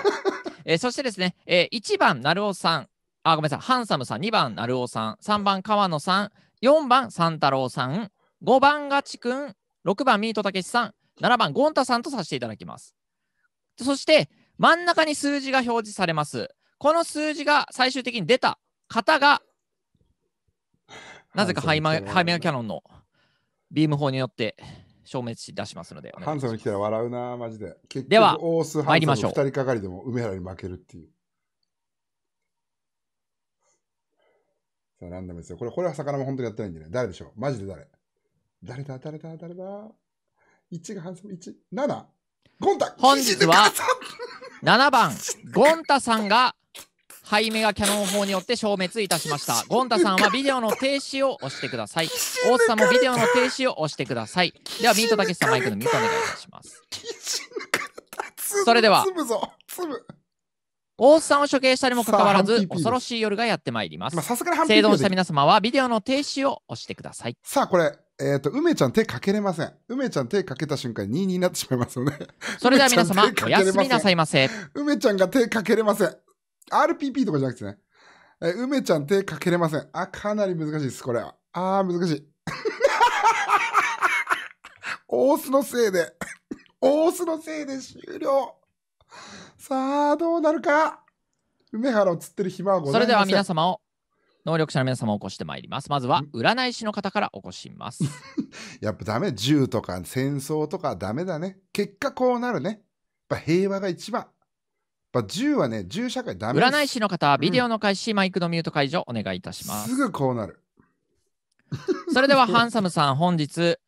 B: えー、そしてですね、えー、1番、成尾さん、あ、ごめんなさい、ハンサムさん、2番、成尾さん、3番、河野さん、4番、三太郎さん、5番、ガチ君、6番、ミートたけしさん、7番、ゴンタさんとさせていただきます。そして、真ん中に数字が表示されます。この数字が最終的に出た方が、なぜかハイマハイメガキャノンのビーム砲によって消滅し出しますので。ハンソン来たら笑うな、マジで。では、参りましょう。2
A: 人かかりでも梅原に負けるっていう。さあ、ランダムですよ。これ、これは魚も本当にやってないんでね。誰でしょうマジで誰誰だ誰
B: だ誰だ ?1 がハンソン、1、7! ゴンタ本日は7番、ゴンタさんが背目がキャノン砲によって消滅いたしましたゴンタさんはビデオの停止を押してください大津さんもビデオの停止を押してくださいではミートたけしさんマイクのミたートお願いいたしますそれでは大津さんを処刑したにもかかわらず恐ろしい夜がやってまいりますさすが生存した皆様はビデオの停止を押してくださいさあこれえっ、ー、と、梅ちゃん手
A: かけれません。梅ちゃん手かけた瞬間に2になってしまいますよね。それでは皆様、おやすみなさいませ。梅ちゃんが手かけれません。RPP とかじゃなくてね。え、梅ちゃん手かけれません。あ、かなり難しいです、これは。あー、難しい。ースのせいでースのせいで終了。さあ、どうなるか。梅原を釣ってる暇はございません。それでは皆様
B: を、能力者の皆様を起こしてまいります。まずは、占い師の方から起こします。やっぱ
A: ダメ。銃とか戦争とかダメだね。結果こうなるね。やっぱ平和が一番。ぱ銃はね、銃社会ダメです占い師
B: の方、ビデオの開始、うん、マイクのミュート解除お願いいたします。すぐこうなる。それでは、ハンサムさん、本日、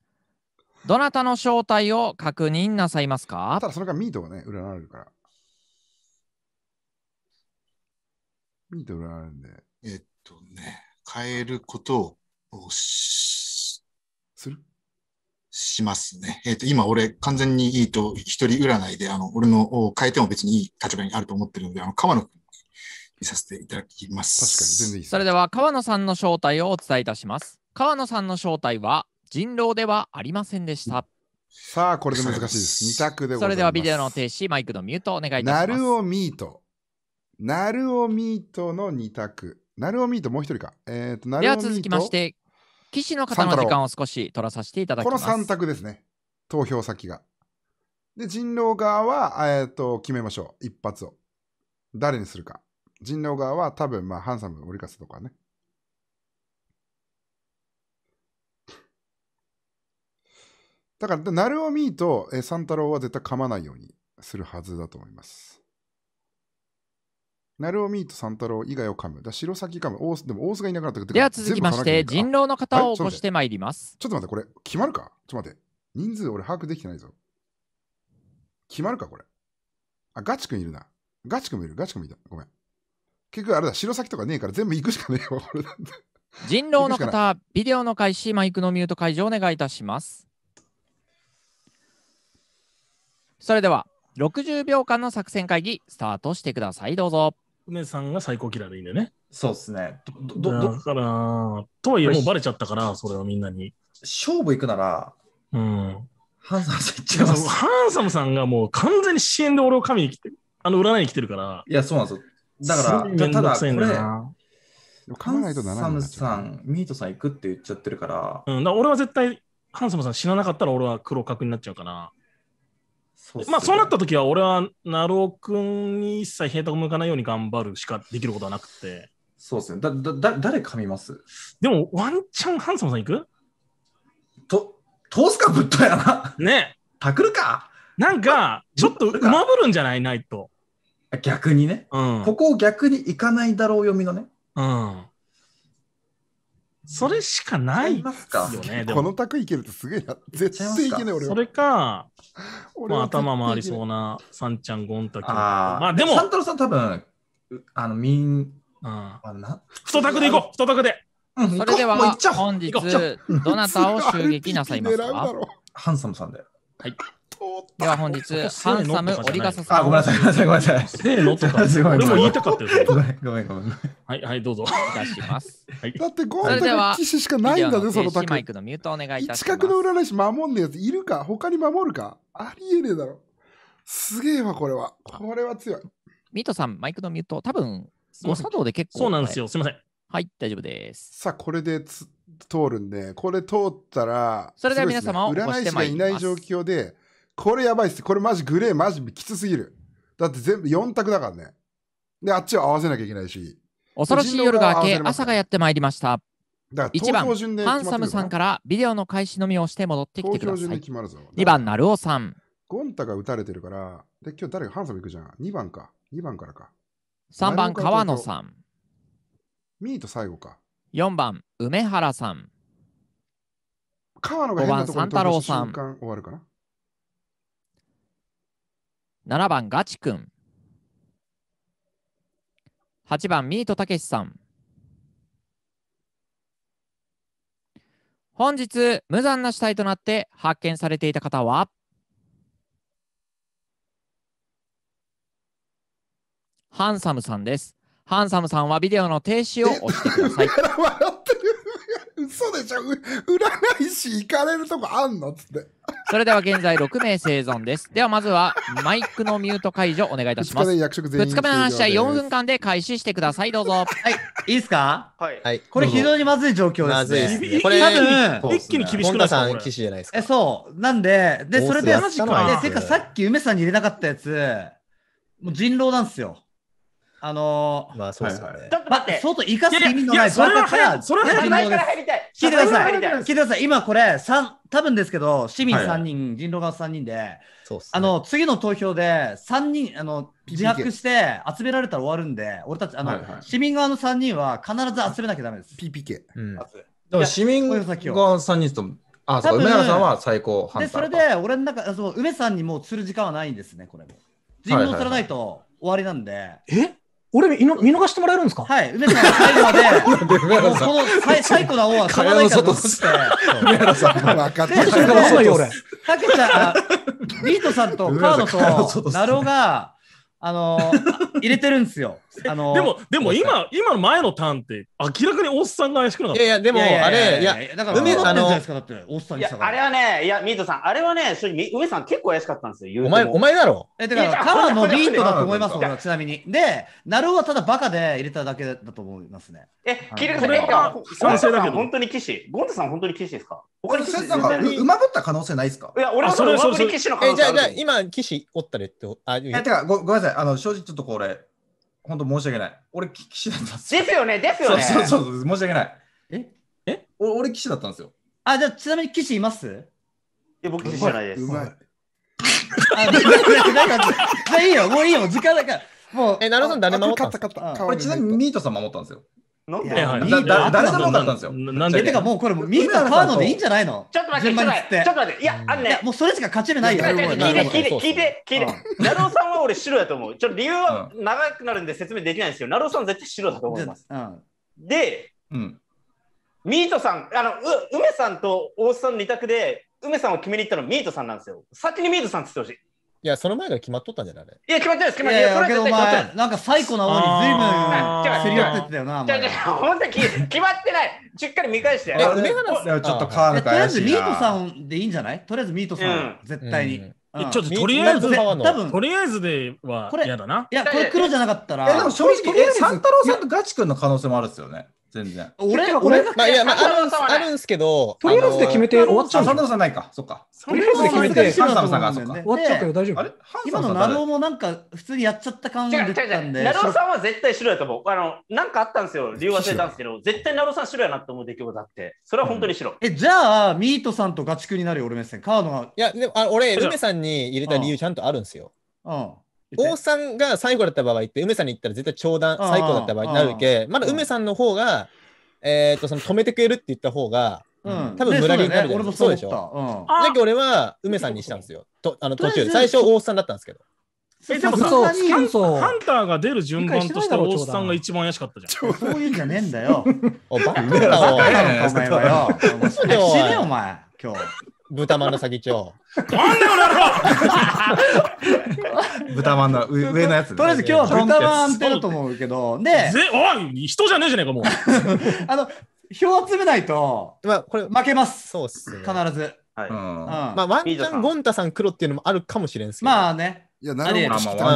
B: どなたの正体を確認なさいますかただ、それがミートがね、占われるから。ミート占われるんで。えっ
A: と
C: ね、変えることをししますね。えっ、ー、と、今俺完全にいいと一人占いで、あの、俺の変えても別にいい立場にあると思ってるので、あの、川野君に見させていただきます。確かに全然いい、そ
B: れでは川野さんの正体をお伝えいたします。川野さんの正体は人狼ではありませんでした。
A: さあ、これで難しいです。択でございます。それではビデオの停
B: 止、マイクのミュートお願いいたします。
A: ミート。なるおミートの二択。なるおミートもう一人か。えっ、ー、と、なるミート。では続きまして、
B: 棋士の方の時間
A: を少し取らさせていただきます。この3択ですね。投票先が。で、人狼側は、えっ、ー、と、決めましょう。一発を。誰にするか。人狼側は多分、まあ、ハンサム、折りカスとかね。だから、ナルオミーと、えー、サンタロウは絶対噛まないようにするはずだと思います。ナルオミート三太郎以外を噛む。だ白崎噛む。オースでも大須スがいなくなったでは続きまして、人狼の方を起こしてまいります。ちょっと待って、これ、決まるかちょっと待って。人数俺把握できてないぞ。決まるかこれ。あ、ガチ君いるな。ガチ君もいる。ガチ君もいた。ごめん。結局あれだ、白崎とかねえから全部行くしかねえよ。
B: 人狼の方、ビデオの開始、マイクのミュート解除お願いいたします。それでは、60秒間の作戦会議、スタートしてください。どうぞ。
F: 梅さんが最高キラーでいいんだよね。そうですね。どどだから、とはいえもうバレちゃったから、それはみんなに。勝負行くなら、うん。ハンサムさん行っちゃいます。ハンサムさんがもう完全に支援で俺を神に来てあの、占いに来てるから。いや、そうなんですよ。だから、だただこれ、
G: ハ
F: ンサムさん、ミートさん行くって言っちゃってるから。うん、だから俺は絶対、ハンサムさん死ななかったら俺は黒角になっちゃうかな。まあそうなった時は俺は成尾君に一切平たく向かないように頑張るしかできることはなくて。そうですね。だ、だ、だ誰かみますでもワンチャンハンサムさんいくと、通すかぶっとやな。ねパクるかなんか、ちょっとうまぶるんじゃないない
A: と。逆にね、う
F: ん。
E: ここを逆にいかないだろう読みのね。
A: うん。それしかな
F: いす
E: よね。で
A: こもの卓いけるとすげえな。
F: 絶対いけない俺それか、
G: 俺まあ、頭回りそう
F: なサンちゃん、ゴンタ
E: キまあでもサンタロさん多分、あの、みん、うん。あな、太卓で行こう太卓で
F: うん、それでは本日どなたを襲撃なさいますか
E: ハンサムさんで。
F: はい。では本日、ハンサム折笠さん。あ、ごめんなさい、ごめんなさい、ごめんなさい。せーのとか、すごい。俺も言いたかったよ。ごめん、ごめん、ごめん。はい、はい、どうぞ。いたし
B: ます。はい、だって、ゴールデ騎士しかないんだぜ、そのタマイクのミュートお願いいたします。近くの
A: 占い師守んねえやついるか他に守るかありえねえだろ。すげえわ、これは。こ
B: れは強い。ミートさん、マイクのミュート、多分誤作動で結構。そうなんですよ、すいま
G: せん。
A: はい、大丈夫です。さあ、これで通るんで、これ通ったら、それでは皆様を占い師がいない状況で、これやばいっす。これマジグレーマジきつすぎる。だって全部4択だからね。で、あっちを合わせなきゃいけないし。恐ろしい夜が明け、朝
B: がやってまいりました。だから1番、ハンサムさんからビデオの開始のみをして戻ってきてください。2番、ナルオさん。
A: ゴンタが打たれてるから、で、今日誰がハンサム行くじゃ
B: ん。2番か。2番からか。3番、川野さん。ミート最後か。4番、梅原さん。
A: 川野が変なところに飛ばした瞬間終わるかな。
B: 7番ガチくん8番ミートたけしさん本日無残な死体となって発見されていた方はハンサムさんですハンサムさんはビデオの停止を押してください。
A: 嘘でしょ占い師行かれるとこあん
B: のつって。それでは現在6名生存です。ではまずはマイクのミュート解除お
E: 願いいたします。2日目の話し合い4
B: 分間で開始してください。どうぞ。はい。いいですか
E: はい。これ非常にまずい状況です、ね。まずいです。これ多分、一気に厳しくなった。さん、騎士じゃないですか。え、そう。なんで、で、それで、マジか。で、てかさっき梅さんに入れなかったやつ、もう人狼なんですよ。あのー、まあそうですよね。はいはい、待って、外生かす意味のないそいは早い。それは早い。前から入い。聞いてください。聞いてください。今これ、三多分ですけど、市民3人、はい、人狼側3人で、そうすね、あの、次の投票で3人、あの、自白して集められたら終わるんで、俺たち、あの、はいはい、市民側の3人は必ず集めなきゃダメです。PPK。うん。だから市民側3人と、あ、そう、梅原さんは最高判断。で、それで、俺の中、そう、梅さんにもう釣る時間はないんですね、これも。人狼釣らないと終わりなんで。はいはいはい、え俺見逃してもらえるんですかはい。梅さん、最後まで、この 最後な王は買わな残して。梅原さん、分かってないたけちゃん、ビートさんとカードと、ナロが、あのー、入れてるんですよ。あのー、でも、でも今、
F: 今の前のターンって、明らかにおっさんが怪しくなかった。いやいや、でも、あれ、いや、だから、梅さんの、おっさんにあ
E: れはね、いや、ミートさん、あれはね、梅さん結構怪しかったんですよ。お前、お前だろ。え、だから、カのビートだと思います、ちなみに。で、なるはただバカで入れただけだと思いますね。え、聞いてくだ賛成だけど。本当に騎士。ゴンタさん、本当に騎士ですか他になんか、馬ぶった可能性ないですかいや、俺はそれ、騎士の可能性ある。え、じゃあ、今、騎士おったれって。あ、いや、てか、ごめんなさい。あの正直ちょっとこれ、本当申し訳ない。俺、騎士だったんですよ。ですよね、ですよね。そうそうそう申し訳ない。ええお俺、騎士だったんですよ。あ、じゃあ、ちなみに騎士いますいや、僕、騎士じゃないです。うまい。あ、じゃいいよ、もういいよ、時間だから。もう、え、なるほど、誰守ったんですかこれ、ちなみにミートさん守ったんですよ。なんで誰でもよかったんですよ。なんでてかもうこれ、ミータカーノでいいんじゃないのちょっと待って、ちょっと待って、いや、あんね。もうそれしか勝ちれないよ。聞いて、聞いて、聞いて、聞いて。ナロさんは俺白だと思う。ちょっと理由は長くなるんで説明できないんですよ。ど、ナロさん絶対白だと思います。で、
D: ミートさん、あの、梅さんと大須さんの2択で、梅
E: さんを決めに行ったのミートさんなんですよ。先にミートさんって言ってほしい。いや、その前が決まっとったんじゃないいや、決まってないです。決まってない。やいや、けどお前、なんか最古な折にずいぶん競り合ってたよな、じゃ決
D: まってない。しっかり見返して。梅原
E: さんもちょっととりあえずミートさんでいいんじゃないとりあえずミートさん、絶対に。うんちょっととりあえずと多分と
F: りあえずで
D: は嫌だな。いや、これ黒じ
E: ゃなかったら、でも正直、三太郎さんとガチ君の可能性もあるっすよね。全然。俺俺が、まあ、いや、まあ、あるんすけど、とりあえずで決めて終わっちゃう。サンムさんないか、そっか。とりあえずで決めて、ハンサムさんが、そっか。終わっちゃうけど大丈夫。今のナローもなんか、普通にやっちゃった感じで。ナロー
D: さんは絶対白やと思う。あの、なんかあったんですよ。理由忘れたんですけど、絶対ナローさん白やなって思う出来事だって。それは本当に白。
E: え、じゃあ、ミートさんとガチクになるよ、俺目線。カードが。いや、でも、俺、ルメさんに入れた理由ちゃんとあるんですよ。うん。王さんが最後だった場合って、梅さんに言ったら絶対長談、最高だった場合になるけ、まだ梅さんの方が、えっと、その止めてくれるって言った方が、う
G: ん、多分村になるじゃないですか。そうでしょ。
E: うん、だけど俺は梅さんにしたんですよ。とあの途中で。最初、大津さんだったんですけど。えでもさハンターが出る順番としては大津さんが一番怪しかったじゃん。そういうんじゃねえんだよ。
C: おバカだろ、お前は
E: よ。死ねお
C: 前、今日。
E: 豚まんの先長。なんなのだ
C: ろ豚まんの上
E: のやつ、とりあえず今日は豚まんってると思うけど、で、ぜおい人じゃねえじゃねえか、もう。あの、票集めないと、まあ、これ負けます。そうっす、ね、必ず。はい。うん、まあ、ワンチャンゴンタさん黒っていうのもあるかもしれんすけど。まあね。いや、なるほど。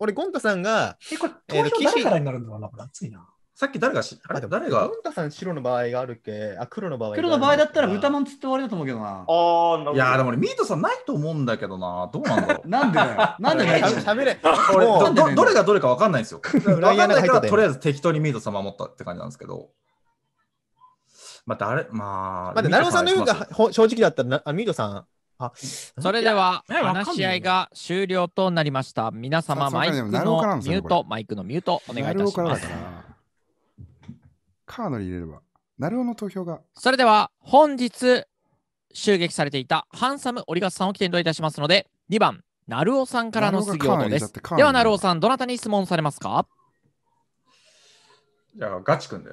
E: 俺、ゴンタさんが、え、これ、投票誰からになるんだろうな、熱いな。さっき誰がし、あれ誰が。文太さん白の場合があるけ、あ、黒の場合。黒の場合だったら豚もんつって終わりだと思うけどな。ああ、なるほど。いや、でも俺ミートさんないと思うんだけどな。どうなんだろう。なんでなんでだよ。喋れ。俺ど、どれがどれかわかんないんですよ。わかんないから、とりあえず適当にミートさん守ったって感じなんですけど。まあ、誰、まあ。まあ、なるさんの言うが正直だ
B: ったら、あミートさん、それでは話し合いが終了となりました。皆様、マイクのミュート、マイクのミュート、お願いいたします。
A: カーノに入れれば、なるの投票が。
B: それでは、本日、襲撃されていたハンサム・オリガスさんを起点といたしますので、2番、成尾さんからの質疑応です。では、成尾さん、どなたに質問されますか
E: じゃあ、ガチ君で。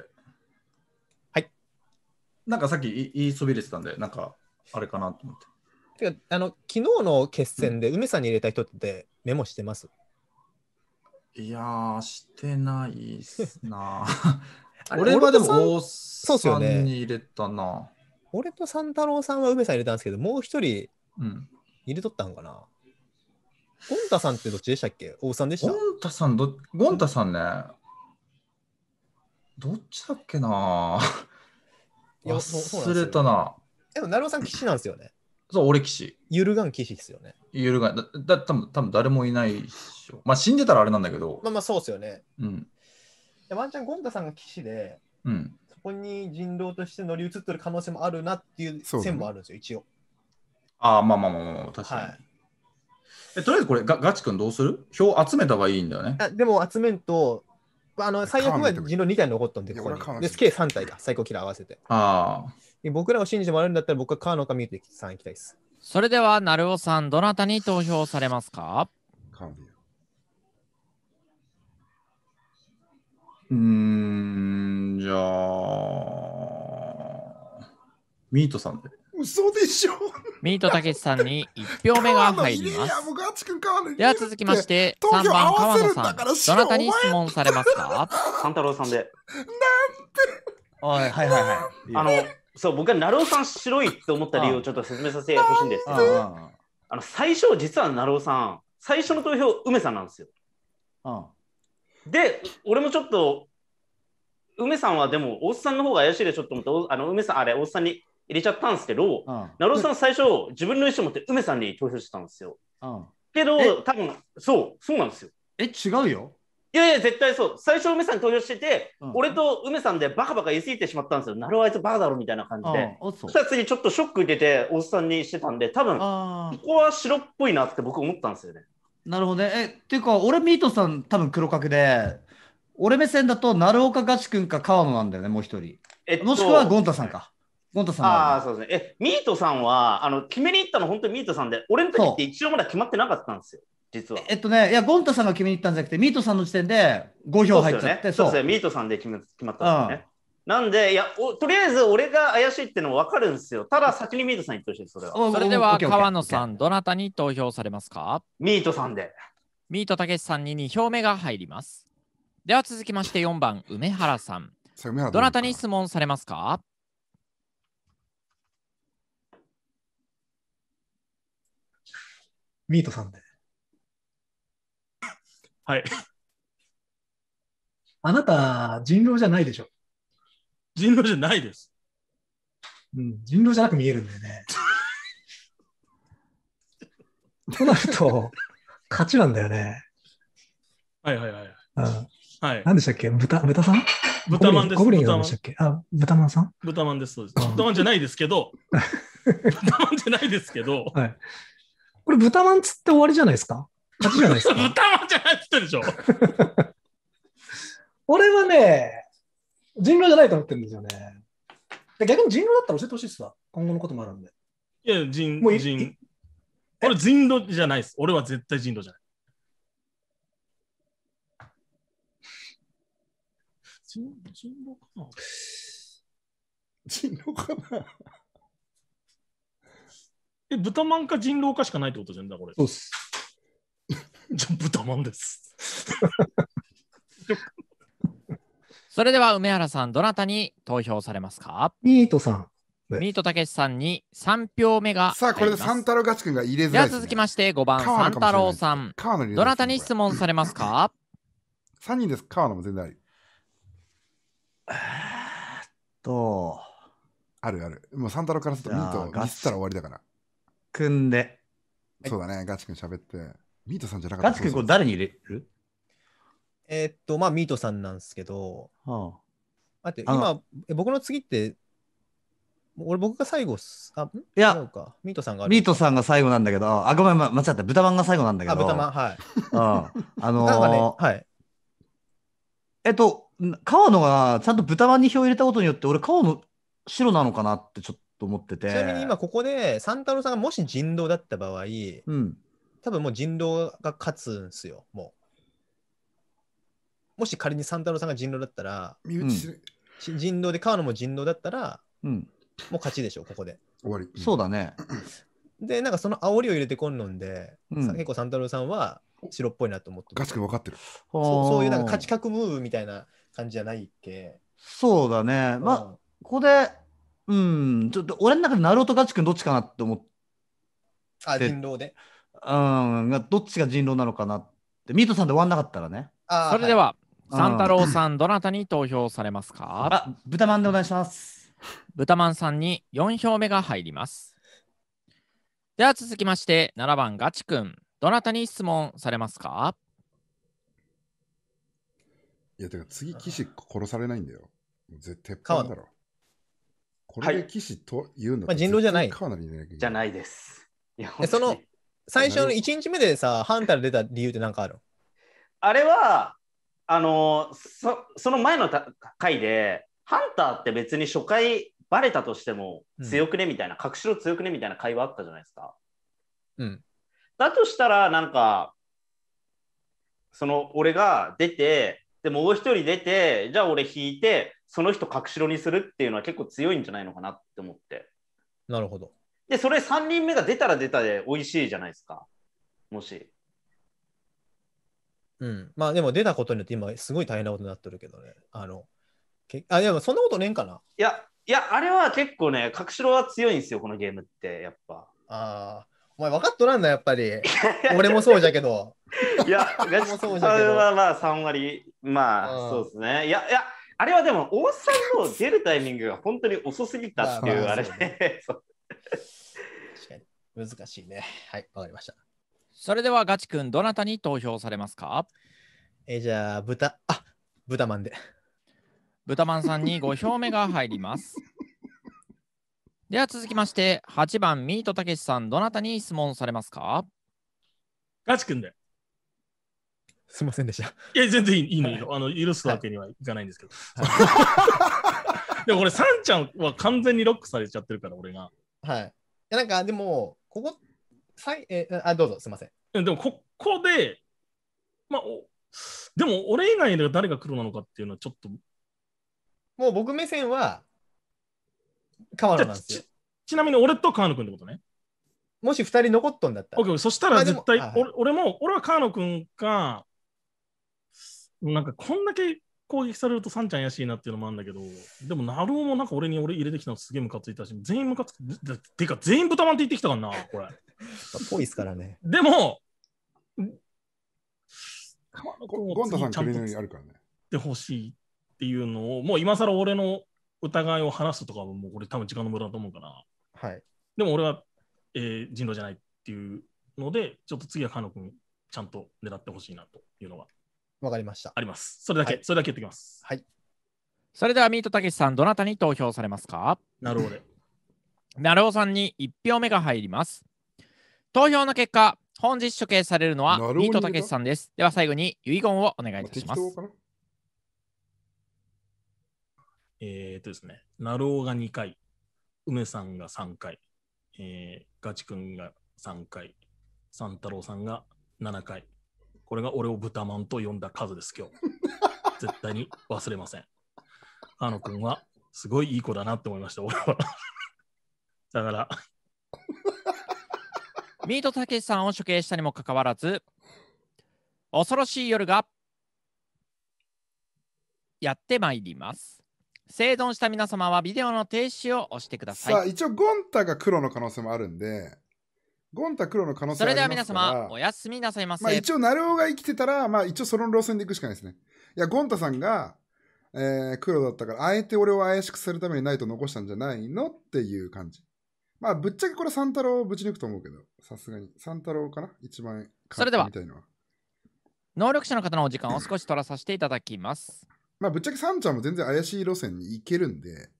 E: はい。なんかさっき言いそびれてたんで、なんか、あれかなと思って。てかあの昨日の決戦で梅さんに入れた人ってメモしてます、いやしてないっすな 俺はでも大さんに入れたな。俺と三太郎さんは梅さん入れたんですけど、もう一人入れとったんかな。ゴンタさんってどっちでしたっけ大さんでしたゴンタさんど、ゴンタさんね。どっちだっけな
C: 忘れた
E: な。でも、なるおさん、騎士なんですよね。そう、俺騎士。ゆるがん騎士ですよね。ゆるがん。だ、だ多分多分誰もいないでしょ。まあ、死んでたらあれなんだけど。まあまあ、そうですよね。うん。でワンちゃんゴンダさんが騎士で、うん、そこに人狼として乗り移ってる可能性もあるなっていう線もあるんですよ、一応。ああ、まあまあまあまあ、確かに。はい、えとりあえずこれガ、ガチ君どうする票集めた方がいいんだよね。あでも集めんと、あの最悪は人狼2体残ったんで、ここでで、計3体だ、最高キラー合わせて。ああ。僕らを信じてもらえるんだったら、僕は川野かみゆきさん行きたいです。
B: それでは、成尾さん、どなたに投票されますか
E: うーん、じゃあ、ミートさんで。
A: 嘘でしょ
B: ミートたけしさんに1票目が入ります。では続きまして、3番川野さん、どなたに質問さ
E: れますか三太郎さんで。なんてはいはいはい。あの、そう、僕は成尾さん白いと思った理由をちょっと説明させてほしいんですけど、あの最初、実は成尾さん、最初の投票、梅
D: さんなんですよ。ああで、俺もちょっと、梅さんはでも、おっさんの方が怪しいでしょと思って、あの梅さん、あれ、おっさんに入れちゃったんですけど、なるお
E: さん最初、自分の意思を持って梅さんに投票してたんですよ。うん、けど、多分そう、そうなんですよ。え、違うよ。いやいや、絶対そう。最初、梅さんに投票してて、うん、俺と梅さんでバカバカ言い過ぎてしまったんですよ。なるあいつバカだろみたいな感じで。そしたら次、ちょっとショック受けて、おっさんにしてたんで、多分ここは白っぽいなって僕思ったんですよね。なるほどね。え、っていうか、俺、ミートさん、多分黒角で、俺目線だと、鳴岡ガチ君か川野なんだよね、もう一人。えっと、もしくは、ゴンタさんか。ゴンタさんああ、そうですね。え、ミートさんは、あの、決めに行ったの、本当にミートさんで、俺の時って一応まだ決まってなかったんですよ。実は。えっとね、いや、ゴンタさんが決めに行ったんじゃなくて、ミートさんの時点で5票入っちゃって、そうですね。そうですね、ミートさんで決め決まったんですね。なんで、いやとりあえず俺が怪しいっての分かるんですよ。ただ先にミートさん言ってほしい、それは。それでは
B: 河野さん、どなたに投票されますかミートさんで。ミートたけしさんに2票目が入ります。では続きまして4番、梅原さん。どなたに質問されますか
E: ミートさんで。はい。あなた、人狼じゃないでしょ。人狼じゃないです。うん、人狼じゃなく見えるんだよね。となると、勝ちなんだよね。はいはいはい。うん、はい。何でしたっけ豚、豚さん
F: 豚まんです。ゴブリンでしたっ
E: けあ、豚まんさん
F: 豚まんです、そうです。豚まんじゃないですけど、豚まんじゃないですけど、はい、
E: これ豚まんつって終わりじゃないですか勝ちじゃないですか 豚まんじゃないっつってでしょ俺はね、人狼じゃないと思ってるんですよね。逆に人狼だったら教えてほしいですわ。今後のこともあるんで。
F: いや、人もう人俺人狼じゃないです。俺は絶
E: 対人狼じゃない。
C: 人人狼かな人狼かな
F: え、豚まんか人狼かしかないってことじゃんだ、これ。
G: そうっす。じゃあ、
F: 豚
B: まんです。それでは梅原さん、どなたに投票されますかミートさん。ミートたけしさんに3票目がさあ、これで三太郎ガ
A: チ君が入れづらね、では続きまして、5番、三太郎さ
B: ん。どなたに
A: 質問されますか ?3 人です。川野も全然あり。えー、と。あるある。もう三太郎からするとミートミスったら終わりだ
E: から。組んで。そうだね、ガチ君喋って。ミートさんじゃなかった。ガチ君、これ誰に入れるえーっと、まあ、ミートさんなんですけど、は待って、今え僕の次って、俺、僕が最後っす。あ、いや違うか。ミートさんがミートさんが最後なんだけど、あ、ごめん、ま間違った。豚まんが最後なんだけあ、ど。豚まん、はい。うん。あの なんかね、はい。えっと、川野がちゃんと豚まんに票を入れたことによって、俺、川野白なのかなってちょっと思ってて。ちなみに今、ここで、三太郎さんがもし人狼だった場合、うん。多分もう人狼が勝つんすよ、もう。もし仮に三太郎さんが人狼だったら、身内人狼で川野も人狼だったら、うん、もう勝ちでしょ、ここで。終わり。そうだね。で、なんかその煽りを入れてこんのんで、うん結構三太郎さんは白っぽいなと思ってガチ君分かってる。そうそういうなんか勝ち確ムーブみたいな感じじゃないっけ。そうだね。まあ、ここで、うん、ちょっと俺の中でナルオとガチ君どっちかなって思って、あ、あ人狼で。うん、どっちが人狼なのかなって。ミートさんで終わんなかったらね。あそれでは、三太郎
B: さん、どなたに投票されますかあ、豚まんでお願いします。豚まんさんに4票目が入ります。では続きまして、7番ガチくん、どなたに質問されますか
A: いや、てか次、岸殺されないんだよ。
E: 絶対川だろ。これで岸と言うんはい、人狼じゃない。じゃないです。いやその最初の1日目でさ、ハンター出た理由って何かあるあれは、あのそその前の回で
D: ハンターって別に初回バレたとしても強くねみたいな、うん、隠しろ強くねみたいな会話あったじゃないですか。うん、だとしたらなんかその俺が出てでもう一人出てじゃあ俺引いてその人隠しろにするっていうのは結構強いんじゃないのかなって思ってなるほどでそれ3人目が出たら出たで美味しいじゃないですかもし
E: うん。まあでも出たことによって今すごい大変なことになってるけどね。あの、けあ、でもそんなことねえんかな。いや、いや、あれは結構ね、隠しろは強いんですよ、このゲームって、やっぱ。ああ。お前分かっとらんな、やっぱり。俺もそうじゃけど。
D: いや、ガ チそうじゃけど。はまあ3割、まあ、そうですね。いや、いや、あれはでも、大さんの出るタイミングが本当に遅すぎたっていう、あれで、確か
E: に。難しいね。はい、わかりました。
B: それではガチ君、どなたに投票されますかえじゃあ、豚、あ豚まんで。豚まんさんに5票目が入ります。では続きまして、8番、ミートたけしさん、どなたに質問されますかガチ君で。
C: すみませんでした。い
B: や、全然いいの、いいの。はい、あの、許すわけにはいかないんですけど。
F: はい、でもこれ、サンちゃんは完全にロックされちゃってるから、俺が。はい。い
E: や、なんか、でも、ここさいえあどうぞ、すみません。でも、ここで、
F: まあ、おでも、俺以外で誰が黒なのかっていうのはちょっと。もう僕目線は、河野なんですよち。ちなみに俺と河野君ってことね。もし2人残っとんだったら。そしたら絶対、ま俺も、俺は河野君か、なんかこんだけ攻撃されるとサンちゃん怪しいなっていうのもあるんだけど、でも、なるおもなんか俺に俺入れてきたのすげえムカついたし、全員ムカつく、てか全員豚まんって言ってきたからな、これ。
E: ぽいですからね。
F: でも、
A: ゴンタさんあるからね。
F: ってほしいっていうのを、もう今更俺の疑いを話すとかも、もうこれ多分時間の無駄だと思うから。はい。でも俺は、えー、人狼じゃないっていうので、ちょっと次は菅野君、ちゃんと狙ってほしいなというのは。
B: わかりました。あります。それだけ、はい、それだけ言ってきます。はい。それでは、ミートたけしさん、どなたに投票されますかなるほど。なるどさんに1票目が入ります。投票の結果、本日処刑されるのはミートたけしさんです。では最後に遺言をお願いいたします。
F: えっとですね、ナローが2回、梅さんが3回、えー、ガチ君が3回、三太郎さんが7回。これが俺を豚まんと呼んだ数です、今日。絶対に忘れません。あの君はすごいいい子だなって
B: 思いました、俺は。だから、ミートたけしさんを処刑したにもかかわらず、恐ろしい夜がやってまいります。生存した皆様はビデオの停止を押してください。さあ、
A: 一応、ゴンタが黒の可能性もあるんで、ゴンタ黒の可能性それでは皆様、
B: おやすみなさいませ。まあ、一応、
A: ナルオが生きてたら、まあ、一応その路線で行くしかないですね。いや、ゴンタさんが、えー、黒だったから、あえて俺を怪しくするためにナイト残したんじゃないのっていう感じ。まあ、ぶっちゃけこれ三太郎ぶち抜くと思うけど、さすがに。三太郎かな一万円。それでは、
B: 能力者の方のお時間を少し取らさせていただきます。
A: まあ、ぶっちゃけサンちゃんも全然怪しい路線に行けるんで、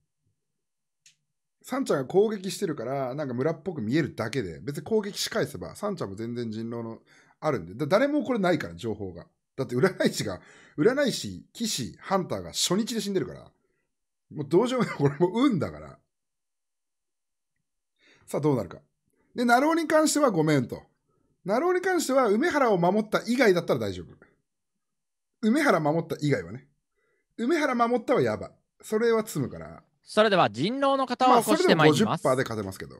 A: サンちゃんが攻撃してるから、なんか村っぽく見えるだけで、別に攻撃し返せば、サンちゃんも全然人狼のあるんで、だ誰もこれないから、情報が。だって占い師が、占い師、騎士、ハンターが初日で死んでるから、もうどうしようもない、これもう運だから。さあどうなるか。で、ナローに関してはごめんと。ナローに関しては梅原を守った以外だったら大丈夫。梅原守った以外はね。梅原守ったはやば。それは詰むから。それでは人
B: 狼の方を起こしてまいります。まあ、それ
A: でも50%で勝てますけど。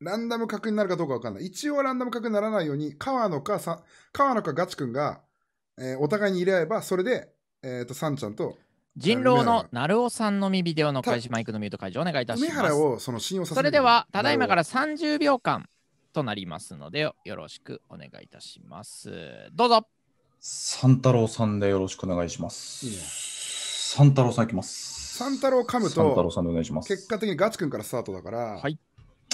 A: ランダム角になるかどうかわかんない。一応ランダム角にならないように、川野か、川野かガチ君が、えー、お互いに入れ合えば、それで、えっ、ー、と、サンちゃんと
B: 人狼のな尾さんのみビデオの開始マイクのミュート解除お願いいたします。をその信用させそれでは、ただいまから30秒間となりますので、よろしくお願いいたします。どうぞ。
E: 三太郎さんでよろしくお願いします。三太郎さんいきま
D: す。
A: 三太郎噛むと、三太郎さんでお願いします。結果的にガチ君からスタートだから、はい。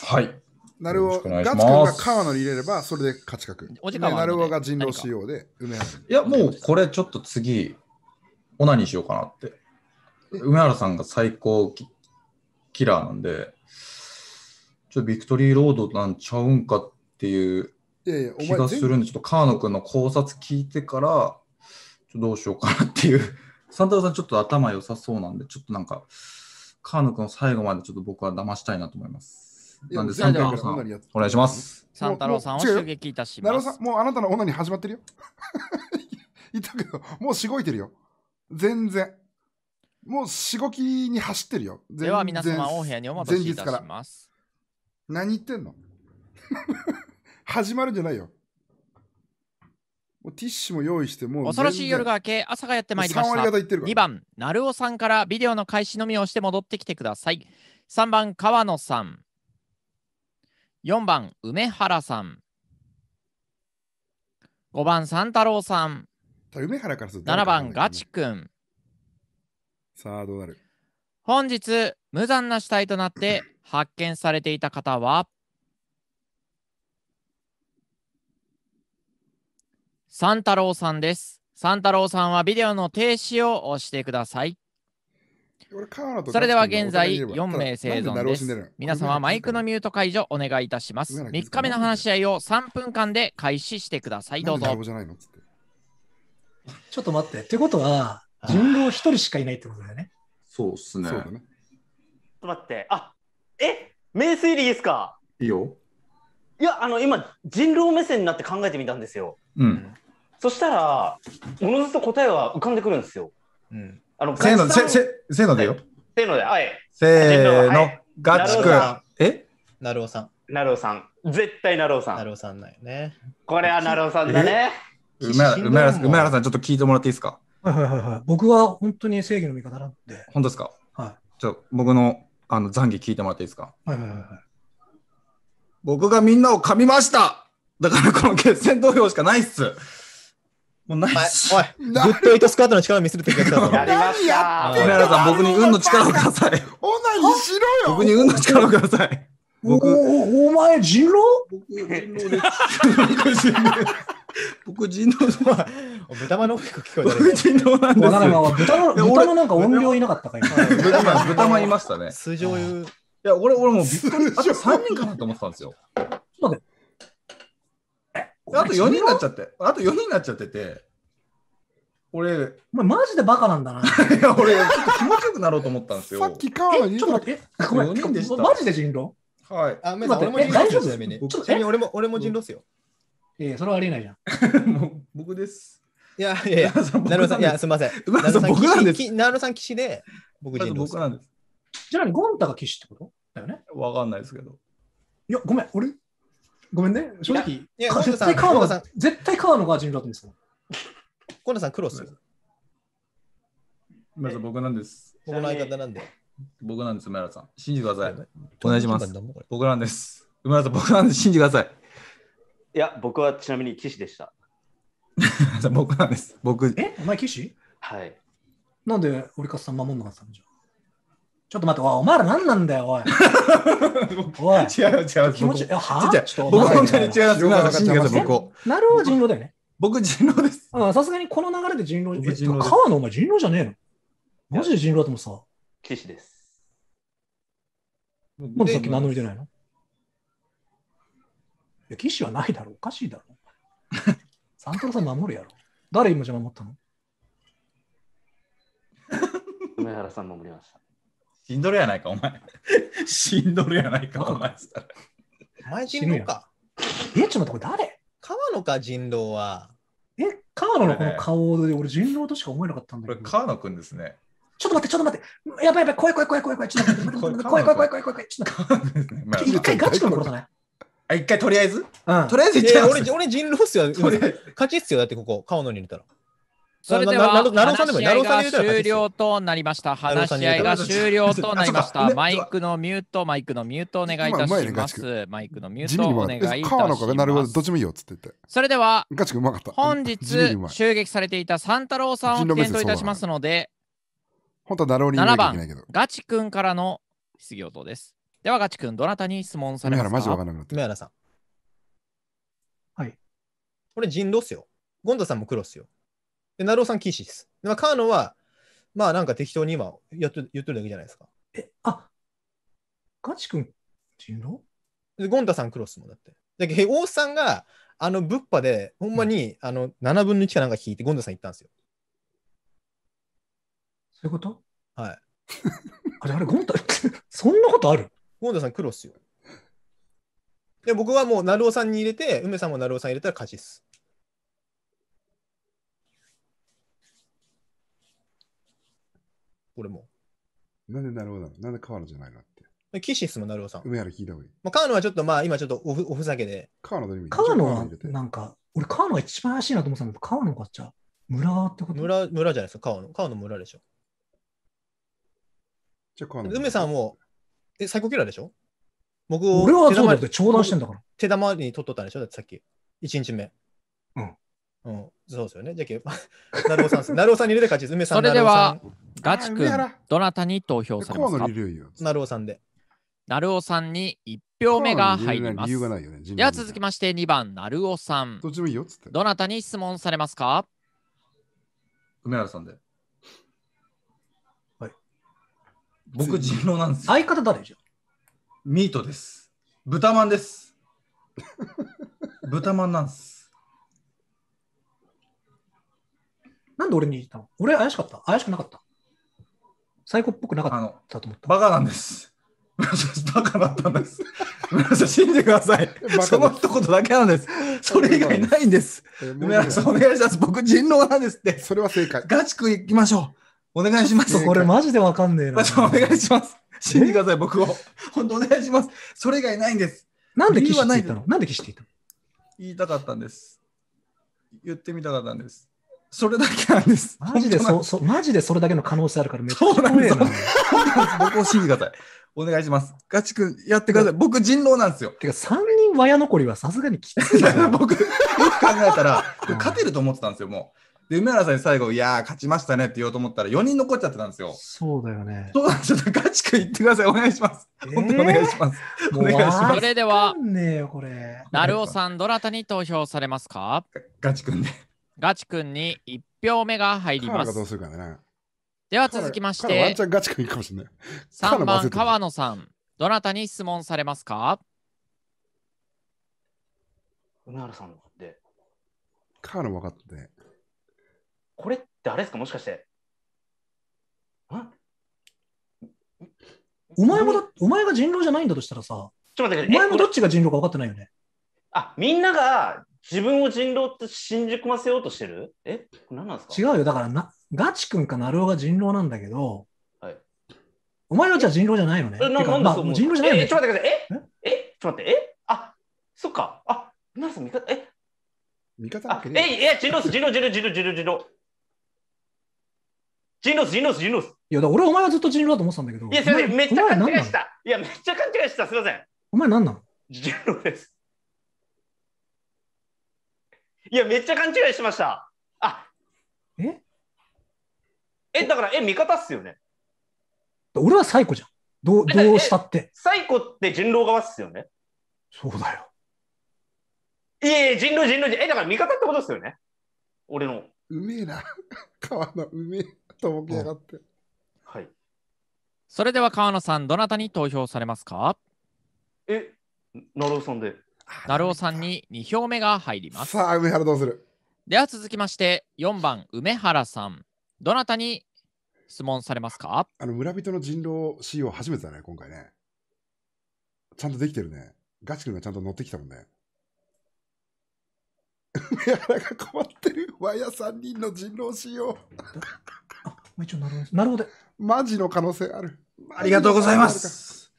A: はい。なるお、ガチ君が川野に入れれば、それで
E: 勝ち確。お時間は
A: なるおが人狼仕様で、
E: いや、もうこれちょっと次、オナニーしようかなって。梅原さんが最高キラーなんで、ちょっとビクトリーロードなんちゃうんかっていう
A: 気がするんで、
E: ちょっと川野君の考察聞いてから、ちょっとどうしようかなっていう。サンタロさんちょっと頭良さそうなんで、ちょっとなんか、川野君を最後までちょっと僕は騙したいなと思います。なんで、サンタロさん、お願いします。サ
B: ンタロさんを襲撃いたし
A: ます。もうあなたの女に始まってるよ。言ったけど、もうしごいてるよ。全然。もうしごきに走ってるよ。では皆様、大部屋にお待たせいたします。何言ってんの 始まるんじゃないよ。もうティッシュも用意しても恐ろしい夜が
B: 明け朝がやってまいりました2番成尾さんからビデオの開始のみをして戻ってきてください3番川野さん4番梅原さん5番三太郎さん梅原からすると7番ガチ君さあどうなる本日無残な死体となって 発見されていた方は三太郎さんです三太郎さんはビデオの停止を押してください
A: それでは現在4名生存です。
B: 皆様マイクのミュート解除お願いいたします。3日目の話し合いを3分間で開始してください。どうぞ。
C: ち
E: ょっと待って。ってことは、人狼一人しかいないってことだよね。
C: そうっすね。そうだね。ちょっ
E: と待って。あえ名推理ですかいいよ。いや、あの、今、人狼目線になって考えてみたんですよ。うん。そしたら、おのずと答えは浮かんでくるんですよ。うん。あの、せーの、せ、せ、せーのでよ。せーので、はい。せーのガチなるえなるおさん。なるおさん。絶対なるおさなるおさんなよね。これはなるおさんだね。梅原さん、梅原さん、ちょっと聞いてもらっていいですか。はいはいはいはい。僕は本当に正義の味方なんで。本当ですか。はい。じゃ僕の、あの、懺悔聞いてもらっていいですか。はいはいはい。僕がみんなを噛みましただからこの決戦投票しかないっす。もうないっす。おい、グッドエイトスカートの力見せるって言った やり
G: まし
A: た梅
E: 原さん、僕に運の力をください。おなに
A: しろよ僕に運の力
E: をください。僕おお前人狼僕人狼です。人狼 豚まんの聞こえた人なんですん豚の豚のなんか音量いなかったか今。豚まん、豚まんいましたね。い通言う。や、俺、俺もびっく
D: り、あと3人かな
E: と思ってたんですよ。あと4人になっちゃって、あと4人になっちゃってて、俺、いお前マジでバカなんだな。や、俺、ちょっと気持ちよくなろうと思ったんですよ。さっき川ちょっと待って。ごめん。人でしたマジで人狼はい。あ、めんな俺も人狼ちょっちなみに俺も、俺も人狼っすよ。えー、それはありえないじゃん。もう僕です。いやいやいや、なるさん、いや、すみません。なるさん、僕なんです。なるさん、岸で、僕人僕なんです。じゃあ、ゴンタが騎士ってことだよね。わかんないですけど。いや、ごめん、俺、ごめんね。正直、いや絶対川野が、絶対川野が人狼だったんですよ。ゴンタさん、クロス。まず僕なんです。僕の相方なんで。僕なんです、梅原さん。信じてください。お願いします。僕なんです。梅原さん、僕なんです。信じてください。いや、僕はちなみに騎士でした。僕なんです。僕、えお前騎士はい。なんで折笠さん守んなかったのじゃあちょっと待って、お前ら何なんだよ、おい。おい。違う違う。気持ち、え、はぁちょ僕本当に違う。違い違なるほど人狼だよね。僕人狼です。うんさすがにこの流れで人狼。え川のお前人狼じゃねえのマジで人狼だと思うさ。騎士です。もでさっき名乗りてないのや、岸はないだろう。おかしいだろう。サントラさん守るやろ。誰今じゃ守ったの梅原さん守りました。死んどるやないか、お前。死んどるやないか、お前。前人狼か。え、ちょっと待って、これ誰川野か、人狼は。え、川野のこの顔で俺人狼としか思えなかったんだけど。これ川野くんですね。ちょっと待って、ちょっと待って。やばいやばい、怖い怖い怖い怖い怖い。ちょっと待って、怖い怖い怖い怖い怖い。ちょっと一回ガチの殺さない。一回とりあえずうん。とりあえず一回、ちゃ俺、俺、人狼っすよ。勝ちっすよ。だってここ、顔のに入れたら。それでは、話し合いが終了
B: となりました。話し合いが終了となりました。マイクのミュート、マイクのミュートお願いいたします。マイクのミュートお願いいたします。川野
A: がなるど、っちもいいよっつってて。それでは、本日襲
B: 撃されていた三太郎さんを検討いたしますので、
A: 本当はなど7番、
B: ガチ君からの質疑応答です。では、ガチ君、どなたに質問されますか梅原、マジわかんなく
E: なっ梅原さん。はい。これ人狼っすよ。ゴンダさんも黒っすよ。で、ナルオさん、騎士です。でまあ、カーノは、まあなんか適当に今やっと言ってるだけじゃないですか。え、あ、ガチ君人狼で、ゴンダさん、黒っすもんだって。だけど、王さんが、あの、ぶっぱで、ほんまに、あの、7分の1かなんか聞いて、ゴンダさん言ったんですよ。そういうことはい。あれ、あれ、ゴンダ、そんなことあるゴンドさん黒っすよ。で、僕はもう、成尾さんに入れて、梅さんも成尾さん入れたら勝ちっす。俺も。なんで成尾なのなんで河野じゃないのって。岸っすもん、成尾さん。梅原聞いた方がいい。まあ、河野はちょっと、まあ、今ちょっとおふおふざけで。河野川野はなんか、俺川野が一番怪しいなと思ってたんだけど、川野がじゃあ村ってこと村、村じゃないですか、河野。河野村でしょ。じゃあ河野。梅さんも、え、最高キラーでしょ僕を俺はそうだって長談してんだから。手玉に取っとったんでしょだってさっき。1日目。うん。うん、そうですよね。じゃけ、なるおさん、なるおさんに入れて勝ちです。梅さん、それでは、ガチ君、どなたに投票されますかなるおさんで。
B: なるおさんに1
E: 票目が入ります。ね、では続
B: きまして2番、なるおさん。どっちもいいよどなたに質問されますか
E: 梅原さんで。僕人狼なんですよ。相方誰じゃんミートです。豚まんです。豚まんなんです。なんで俺に言ったの俺怪しかった怪しくなかったサイコっぽくなかったと思った。バカなんです。バカだったんです。皆さん信じてください。その一言だけなんです。それ以外ないんです。皆さんお願いします。僕人狼なんですって。それは正解。ガチくいきましょう。お願いします。これマジでわかんねえな。お願いします。信じでください、僕を。本当お願いします。それ以外ないんです。なんで岸って言ったのなんで岸って言ったの言いたかったんです。言ってみたかったんです。それだけなんです。マジでそ、そマジでそれだけの可能性あるからめっちゃ怖いな。な僕を信じてください。お願いします。ガチ君、やってください。僕、人狼なんですよ。てか、3人わや残りはさすがにきつい 僕、よく考えたら、勝てると思ってたんですよ、もう。で、梅原さんに最後、いやー、勝ちましたねって言おうと思ったら、4人残っちゃってたんですよ。そうだよね。そうなんですよ。ガチ君言ってください。お願いします。えー、本当にお願いします。お願いします。それでは、ねよこれなるお
B: さん、どなたに投票されますかガチ君で、ね。ガチ君に1票目が入ります。すね、では続きまして、ワンガチ君いいかもしれない。3番、川野さん、どなたに質問されますか
E: 梅原さんで。
B: 川野分かって。
E: これってあれですかもしかして。お前もだ、お前が人狼じゃないんだとしたらさ、ちょっと待ってお前もどっちが人狼か分かってないよね。あ、みんなが自分を人狼って信じ込ませようとしてる
D: え何なんです
E: か違うよ。だからな、ガチ君かナルオが人狼なんだけど、はい、お前はじゃ人狼じゃないのね。え、よね。え、ちょっと待ってください。ええちょっと待って、えあ、そっか。あ、なんすか、味方、え味方え、いや、人狼人狼人
D: 狼人狼人狼。
E: 人狼す、人狼す、人狼す。いや、だ俺お前はずっと人狼だと思ってたんだけど。いや、すいません、めっちゃ勘違いした。いや、めっちゃ勘違いした、すいません。お前何なの人狼です。いや、めっちゃ勘違いしました。あええ、だから、え、味方っすよね。俺はサイコじゃん。どうどうしたって。サイコって人狼側っすよね。そうだよ。いえいえ、人狼人狼え、だから味方ってことっすよね。俺の。
A: うめえな。川のうめえ。と思き上がって。
E: はい。
B: それでは川野さん、どなたに投票されますかえ、なるおさんで。なるおさんに2票目が入ります。さあ、梅原どうするでは続きまして、4番、梅原さん。どなたに質問されますかあの村人の人狼 c 様初めてだね、今回ね。ちゃんとできてるね。ガチ君がち
A: ゃんと乗ってきたもんね。目 原が困ってる。ワやヤ3人の人狼しよう。
E: あ、一応なるほど。なるほ
A: ど。マジ
E: の可能性ある。ありがとうございます。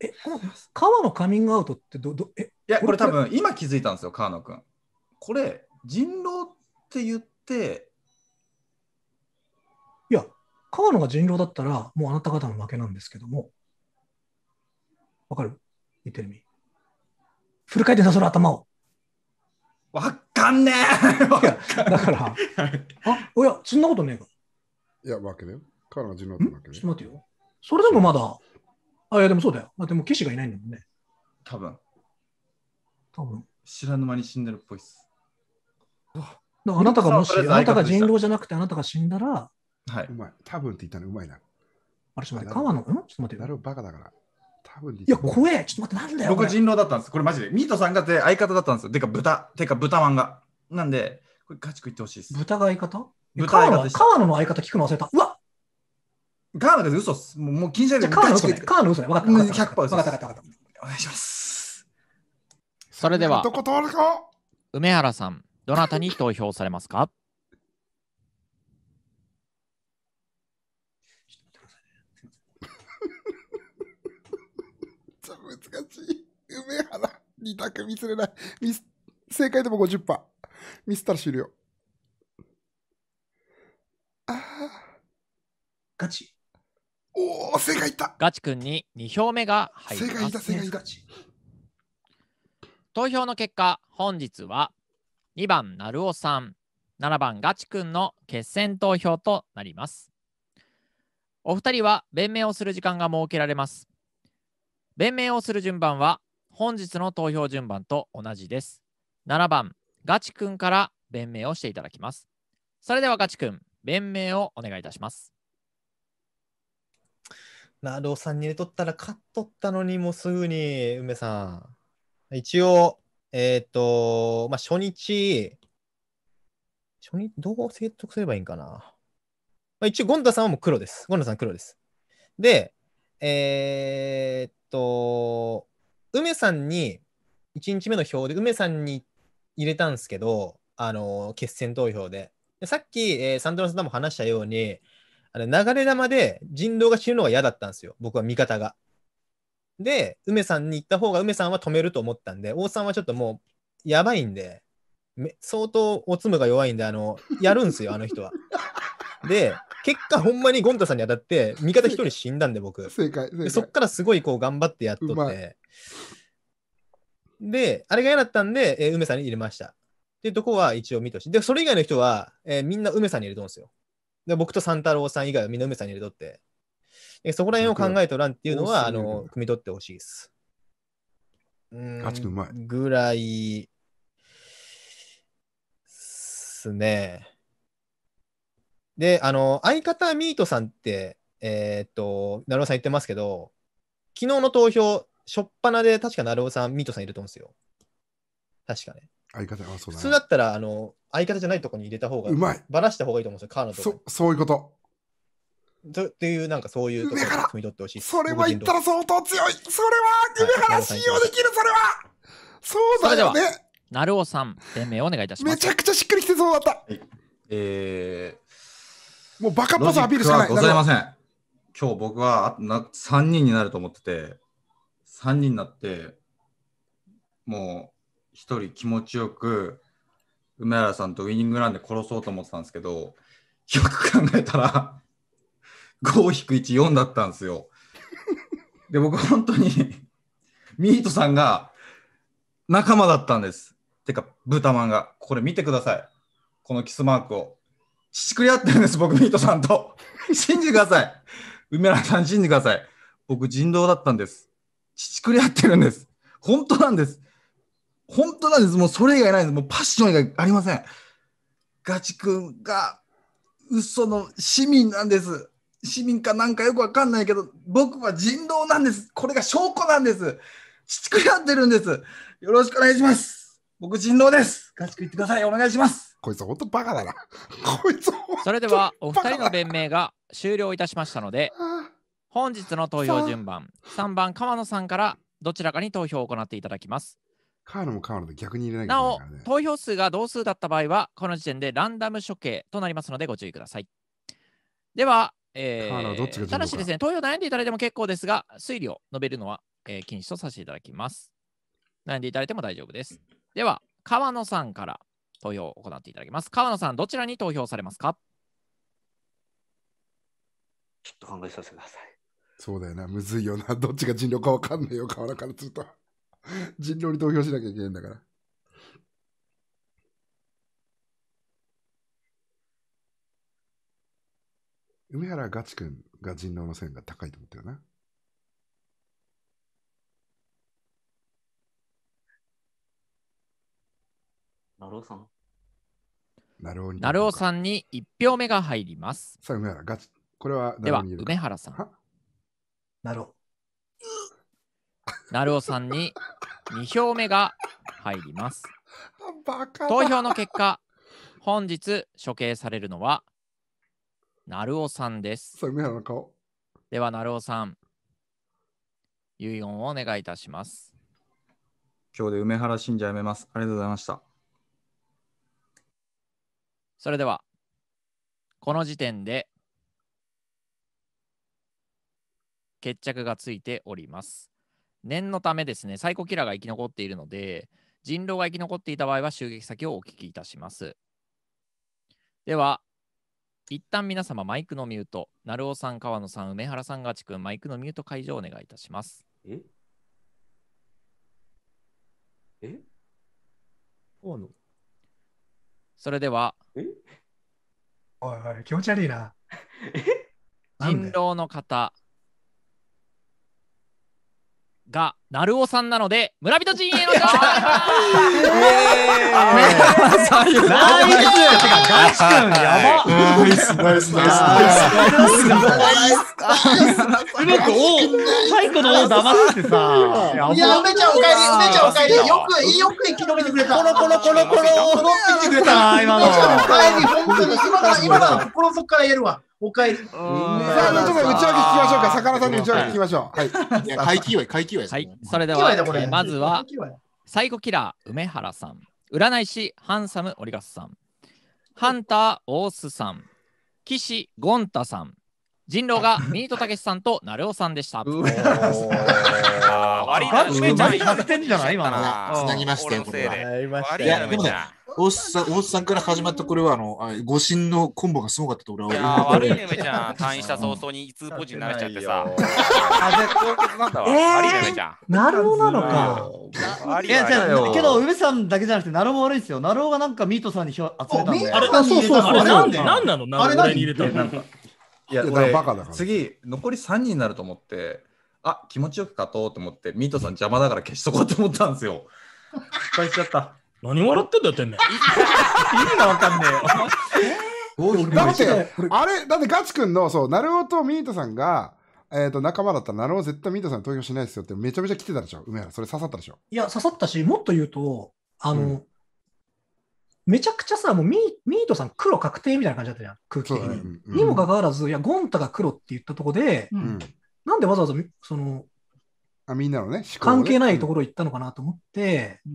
E: え、この川のカミングアウトってど、ど、え、いや、これ多分今気づいたんですよ、川野君。これ、人狼って言って、いや、川野が人狼だったら、もうあなた方の負けなんですけども。わかる言ってる意味。フル回転させる頭を。わ
G: かんねえ
A: だか
E: ら、あ、おや、そんなことねえか。
A: いや、わけだよ。彼女のわけだ
E: ちょっと待ってよ。それでもまだ、あ、いや、でもそうだよ。まあ、でも、岸がいないんだもんね。多分。多分。知らぬ間に死んでるっぽいっす。あ
A: なたがもし、あなたが人
E: 狼じゃなくて、あなたが死んだら、
A: はい。うまい。多分って言ったのうまいな。あれ、ちょっと待って、
E: 川野、んちょっと待って。なるバカだから。いや、怖え。ちょっと待って、なんだよ。僕、人狼だったんです。これマジで。ミートさんが相方だったんですよ。てか、豚。てか、豚漫画。が。なんで、これガチ食いってほしいです。豚が相方豚相方で川の相方聞くの忘れた。うわー野が嘘っす。もうもう禁止だけカーノ嘘ね。川野嘘ね。分かった。分かです。分かった。分かった。お願いします。
B: それでは、梅原さん、どなたに投票されますか
A: べえ2択ミスれない。ミス、正解でも50%。ミスったら終了。
G: ああ。
B: ガチ。おお、正解いった。ガチ君に2票目が入った。正解いた、正解いた。投票の結果、本日は2番、成尾さん、7番、ガチ君の決選投票となります。お二人は弁明をする時間が設けられます。弁明をする順番は本日の投票順番と同じです。7番、ガチ君から弁明をしていただきます。それではガチ君、弁明をお願いいたします。
E: なるおさんに入れとったら勝っとったのにもうすぐに梅さん一応えっ、ー、とまあ初日初日どう説得すればいいんかな、まあ、一応ゴンダさんはもう黒ですゴンダさん黒ですでえっ、と梅さんに、1日目の票で梅さんに入れたんですけど、あのー、決選投票で。でさっき、えー、サンドラさんも話したように、あの流れ玉で人狼が死ぬのが嫌だったんですよ、僕は味方が。で、梅さんに行った方が梅さんは止めると思ったんで、王さんはちょっともうやばいんで、相当おつむが弱いんで、あの、やるんですよ、あの人は。で、結果、ほんまにゴンタさんに当たって、味方一人死んだんで、僕。正解。でそっからすごいこう頑張ってやっとって。で、あれが嫌だったんで、えー、梅さんに入れました。っていうとこは一応見とし。で、それ以外の人は、えー、みんな梅さんに入れとんですよ。で、僕と三太郎さん以外はみんな梅さんに入れとって。えー、そこら辺を考えとらんっていうのは、あの、汲み取ってほしいです。うん。ぐらい、すね。で、あの、相方ミートさんって、えー、っと、なるおさん言ってますけど、昨日の投票、しょっぱなで確かなるおさん、ミートさんいると思うんです
C: よ。確かね。相方あそ
E: うだ、ね、普通だったら、あの、相方じゃないとこに入れた方が、うまい。ばらした方がいいと思うんですよ、カーのとこ
C: そ。そういうこと。とっていう、なんかそういうとこ
E: ろみ取ってほしい。それは言ったら
A: 相当強い。それ
E: は、梅原信用で
A: きる、それは。そうだよね。
B: なるおさん、弁明お願いいたします。めちゃく
A: ちゃしっくりきてそうだった。はい、
E: えー、
A: もうバカっぽさアピールしかない。ございま
E: せん。今日僕はな3人になると思ってて、3人になって、もう1人気持ちよく、梅原さんとウイニングランで殺そうと思ってたんですけど、よく考えたら、5-1-4だったんですよ。で、僕本当にミートさんが仲間だったんです。てか、ブータマンが。これ見てください。このキスマークを。しくり合ってるんです、僕、ミートさんと。信じてください。梅原さん、信じてください。僕、人道だったんです。しくり合ってるんです。本当なんです。本当なんです。もうそれ以外ないんです。もうパッション以外ありません。ガチ君が嘘の市民なんです。市民かなんかよくわかんないけど、僕は人道なんです。これが証拠なんです。ちちくり合ってるんです。よろしくお願いします。僕人道です。ガチ君言ってください。お願いします。こいつほんバカだな。
A: こ
B: いつそれではお二人の弁明が終了いたしましたので、本日の投票順番、3番川野さんからどちらかに投票を行っていただきます。川野も川野で逆に入れないなお、投票数が同数だった場合は、この時点でランダム処刑となりますのでご注意ください。では、えー、ただしですね、投票悩んでいただいても結構ですが、推理を述べるのは、えー、禁止とさせていただきます。悩んでいただいても大丈夫です。では、川野さんから投票を行っていただきます。川野さん、どちらに投票されますか
E: ちょっと考えさせてください。
A: そうだよな、むずいよな。どっちが人狼かわかんないよ、川野からずっと。人狼に投票しなきゃいけないんだから。梅原ガチ君が人狼の線が高いと思ったよな。
E: なるおさん。
B: なるおに。なるおさんに一票目が入ります。さあ、梅原、ガチ。これは、では、梅原さん。なるお。なるおさんに二票目が入ります。投票の結果、本日処刑されるのは、なるおさんです。では、なるおさん、遺言をお願いいたします。
E: 今日で梅原信者やめます。ありがとうございました。
B: それでは、この時点で決着がついております。念のためですね、サイコキラーが生き残っているので、人狼が生き残っていた場合は襲撃先をお聞きいたします。では、一旦皆様マイクのミュート、成尾さん、川野さん、梅原さん、ガチ君、マイクのミュート解除をお願いいたします。ええ川野それでは、おい
E: おい、気持ち悪いな。
B: 人狼の方、がなるおさんなので村人陣営の勝利です。ナ
G: イス
E: すべて王最後の王騙してさ。いや梅ちゃんおかえり梅ちゃんおかえりよくよく生き延びてくれた。コロコロコロコロ戻ってきてくれた今の。おかえり本当に今の今の心底から言えるわ。お帰り。さあ、ちょっと内訳聞きましょうか。魚
B: さんに内訳聞きましょう。はい。はい、いや、祝い、怪奇祝い。はい。それでは、まずは、サイコキラー、梅原さん。占い師、ハンサム、オリガスさん。ハンター、オースさん。岸、ゴンタさん。人狼がミートたけしさんとなるおさんでした。あり出てんじゃない今の。
C: つなぎましたよ、これは。いや、でもね、大さん、さんから始まったこれは、あの、誤信のコンボがすごかったと俺は。悪いち
D: ゃん。退院した早々にポジになれちゃってさ。あ、絶なんだ
C: わ。悪いね、ちゃん。なるおなのか。い
E: や、けど、梅さんだけじゃなくて、なるお悪いですよ。なるおがなんかミートさんに集めたんで。あれ、そうそうそう。あれ、なんでなんなのあれ、何入れたのいや、バカだから。次、残り3人になると思って、あ気持ちよく勝とうと思って、ミートさん邪魔だから消しとこうと思ったんですよ。失敗しちゃった。何笑ってんだよ、てんねん。意味がわかんねえよ。
A: だって、あれ、だってガチ君の、そう、なるおとミートさんが、えー、と仲間だったら、なるほど、絶対ミートさん投票しないですよって、めちゃめちゃ来てたでしょ、梅原、それ刺さったでしょ。
E: いや、刺さったし、もっと言うと、あの、うん、めちゃくちゃさ、もうミミートさん黒確定みたいな感じだったじゃん、空気的に。
G: ね
A: うん、にも
E: かかわらず、いや、ゴンタが黒って言ったとこで、うん、なんでわざわざ、その、あみんなのね、ね関係ないところ行ったのかなと思って、うん、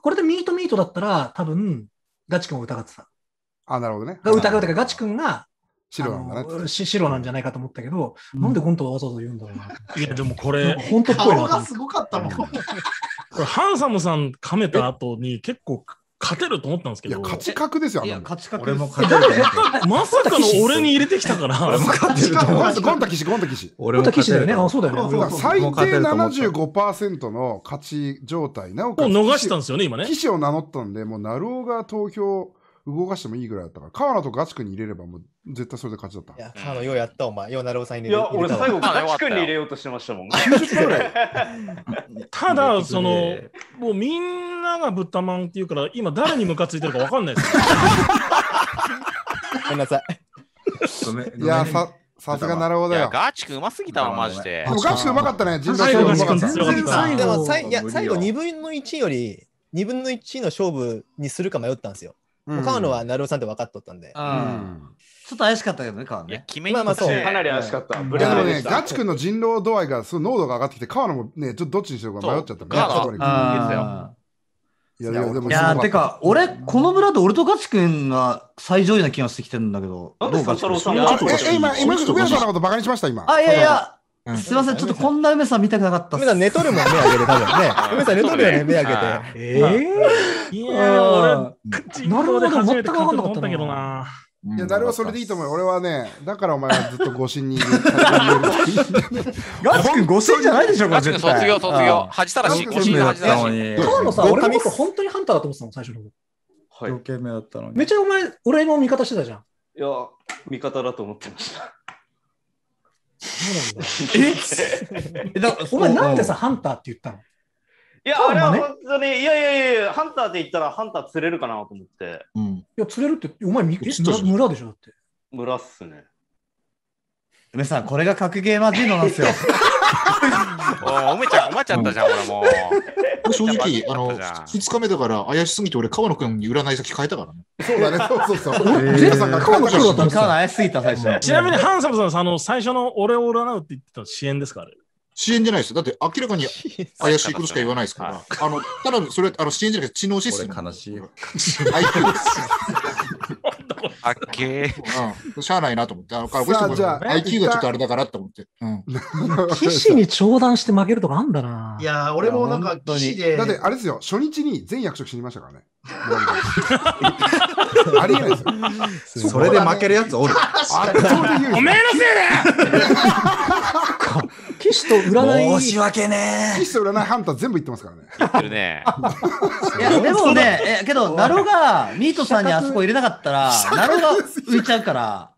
E: これでミートミートだったら、多分、ガチ君を疑ってた。あ、なるほどね。疑うというか、ガチ君が白なんだ白なんじゃないかと思ったけど、うん、なんでゴンタはわざわざ言うんだろうな。いや、でもこれ、本当っぽい
C: すごかったもん。こ
E: れ、ハ
F: ンサムさんかめた後に結構勝てると思ったんですけど。勝ち確で
A: すよ、いや、勝ち確俺も勝てる まさかの俺に入れてきたから。俺も勝てると思ゴンタ騎士、ゴンタ騎士。俺も勝てる。だよね。あ、そうだよね。最低75%の勝ち状態。
E: なおかつ。逃したんですよね、今ね。騎士
A: を名乗ったんで、もう、ナルオが投票動かしてもいいぐらいだったから、河野とガチ君に入れればもう絶対それで勝ちだった。いや、
E: 河野ようやった、お前。ようなるおさんにい入れや、俺最
D: 後、ガチ君に入れようとしてましたもん。ら
F: ただ、その、もうみんながぶったまんっていうから、今誰にムカついてるかわかんないです
D: ごめんなさい。いや、さ、さすが奈良ほどいやよ。ガチ君うますぎたわ、マジでガチ君うまかったね。人材最後うまかったでもいや最後2
E: 分の1より2分の1の勝負にするか迷ったんですよ。うん、川野は成尾さんって分かっとったんで。うん、ちょっと怪しかったけどね、川野ね。決めまあまあそう。かなり怪しかった。ブレでもね、ガチ君
A: の人狼度合いが、その濃度が上がってきて、川野もね、ちょっとどっちにしようか迷っちゃったね。川野いや、いや、でもいや、てか、俺、
E: この村で俺とガチ君が最上位な気がしてきてるんだけど。どうか、ちょっと。え、今、今、上野さんのことバカにしました、今。あ、いやいや、うん、すみません、ちょっとこんな梅さん見たくなかったっ梅さん寝とるもん、目あげて、多分ね。梅さん寝とるよね、目あげて。ええー、いや、俺、なるほど、全く分かんなかったけどな。
A: いや、誰もそれでいいと思う。俺はね、だからお前はずっと誤信にいる。
E: ガチ君誤信じゃないでしょ、これ。卒業、卒業。恥たらし、誤信の恥たらし。河野さん、俺もこと本当にハンターだと思ってたの、最初のはい。余計目だったのに。めちゃお前、俺の味方してたじゃん。いや、味方だと思ってました。そうなんだ。え だ お前なんでさ、ハンターって言ったのいや、あれは本当に、いやいやいや、ハンターって言ったらハンター釣れるかなと思って。うん、いや、釣れるって、お前、村でしょだって。
D: 村っすね。
E: 梅さん、これが格ゲーマ
C: ジーノなんですよ。
D: おおめちゃん困ちゃったじゃん、俺も
C: う。正直、あの、2日目だから怪しすぎて、俺、川野君に占い先変えたからね。そうだね、そうそうそう。ジ ェさんが川野君だったんで怪しすぎた、最初。ちなみに、ハンサムさん、あの、最初の俺を占うって言ってた支援ですか、あれ。支援じゃないですだって明らかに怪しいことしか言わないですから。あの、ただそれ、あの支援じゃなくて知能システム。悲しい。たっけうん。しゃあないなと思って。あの、からこの人も IQ がちょっとあれだからと思って。う
E: ん。騎士に長談して負けるとかあんだな。い
C: や俺もなんか、騎士で。だって、
A: あれですよ、初日に全役職死にましたからね。
E: ありえないですよ。それで負けるやつおる。圧倒的優おめえのせいだ 騎士と占い。申し
A: 訳ねえ。騎士と占いハンター全部言ってますからね。言
E: ってるね。いや、でもね、え、けど、ナロが、ミートさんにあそこ入れなかったら、ナロが
C: 浮いちゃうから、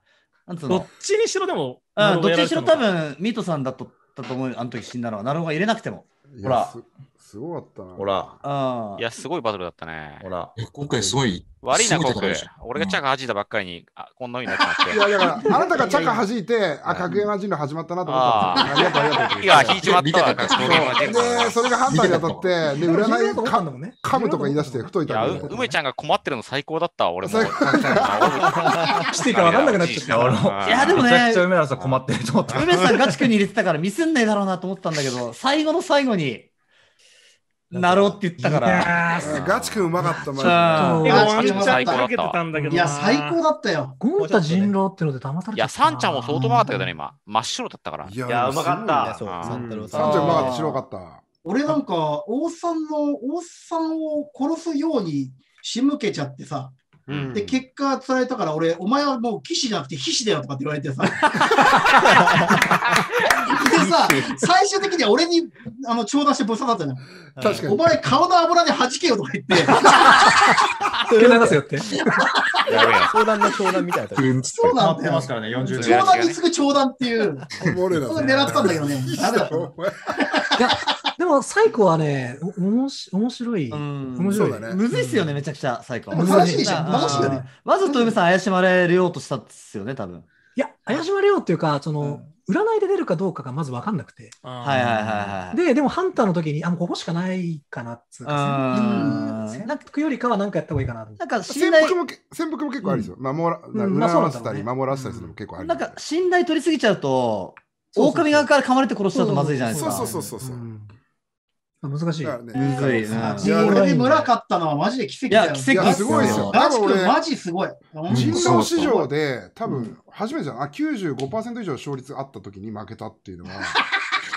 C: なんつうの。どっ
E: ちにしろでも、うん、どっちにしろ多分、ミートさんだと、だと思う、あの時死んだのは、ナロが入れなくても。ほら、
C: すごかったな。ほ
E: ら、
D: いや、すごいバトルだったねほ。ら。今回すごい。悪いな、すご俺がチャカ弾いたばっかりに、こんなふうになっちゃっいや、て。だから、あなたがチャカ
A: 弾いて、あ、格言はジン始まったなと思ったあ
D: りがとう、ありがとう。いや、弾いちまったわ、格闘は人生で、
A: それがハンターに当たって、で、占いとか噛んのもね。噛むとか言い出して、太いいたや、んう
D: 梅ちゃんが困ってるの最高だったわ、俺も。最
E: し ていいか分かんなくなっちゃった。いやでもねめちゃくちゃ梅原さん困ってると思った。梅さんガチ君に入れてたからミスんねえだろうなと思ったんだけど、最後の最後に、なろうって言ったから。ガチ君うまかった、マジで。かけてたんだけど。いや、最高だったよ。ゴータ人狼ってので騙さ
D: れいや、サンちゃんも相当うまかったけどね、今。真っ白だったから。い
A: や、うまかった。サンちゃんうまかった、白
E: かった。俺なんか、王さんの、王さんを殺すように仕向けちゃってさ。で、結果、つられたから、俺、お前はもう騎士じゃなくて、騎士だよとかって言われてさ。さ、最終的には俺にあの長打してぶっ刺さったじゃん。確かに。お前、顔の油で弾けよとか言って。受け流せよって。相談の長談みたい
C: な。そうなんだよ。ますからね、40年。長談に
E: 次ぐ長談っていう。俺ら。狙ったんだけどね。ダメだ。いや、でも、サイコはね、おもし面白い。面白い。ね、むずいっすよね、めちゃくちゃ、サイコ。難しいじゃん。しいよね。わざと梅さん怪しまれようとしたっすよね、多分。いや、怪しまれようっていうか、その、占いで出るかどうかがまず分かんなくて。はいはいはいで、でもハンターの時に、あ、もうここしかないかなっつうか、選択よりかは何かやった方がいいかな。なんか信頼。潜伏も、潜伏も結構あるんですよ。
A: 守ら、せたり、守らせたりするのも結構ある。なんか信頼取りすぎちゃうと、狼側から噛まれて殺したとまずいじゃないですか。そうそうそうそう。難しい。ね、むずいな。俺で村
E: 買ったのはマジで奇跡だよ。いや、奇跡すごいですよ。マジすごい。人
A: 狼市場で、多分、初めてじゃん。あ、95%以上勝率あった時に負けたっていうのは。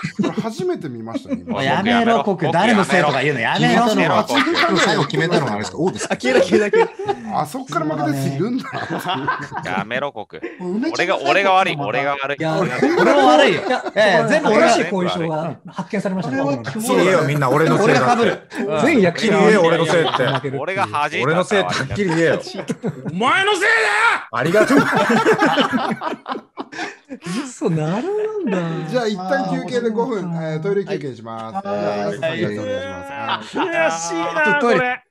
A: これ初めて見ましたね。やめろ、国、誰のせいとか言うのやめろ、その。最後決めたのはあれ
E: ですか、王です消
A: えた、消えた、あそこから負けたいるんだ。
D: やめろ、国。俺が、俺が悪い、俺が悪い。俺が悪い
E: 全部俺しい後遺症が発見されましたね。
D: みんな俺のせい。
E: 俺全役者俺のせいって。俺が恥俺のせいってはっきり言えよ。お
F: 前のせいだよ
A: あ
E: りがとう。そう、なるんだ。
A: じゃあ、一旦休憩で5分、えー、トイレ休憩します。はい、
G: はい、お願い
D: しま
G: す。悔しいな、これ。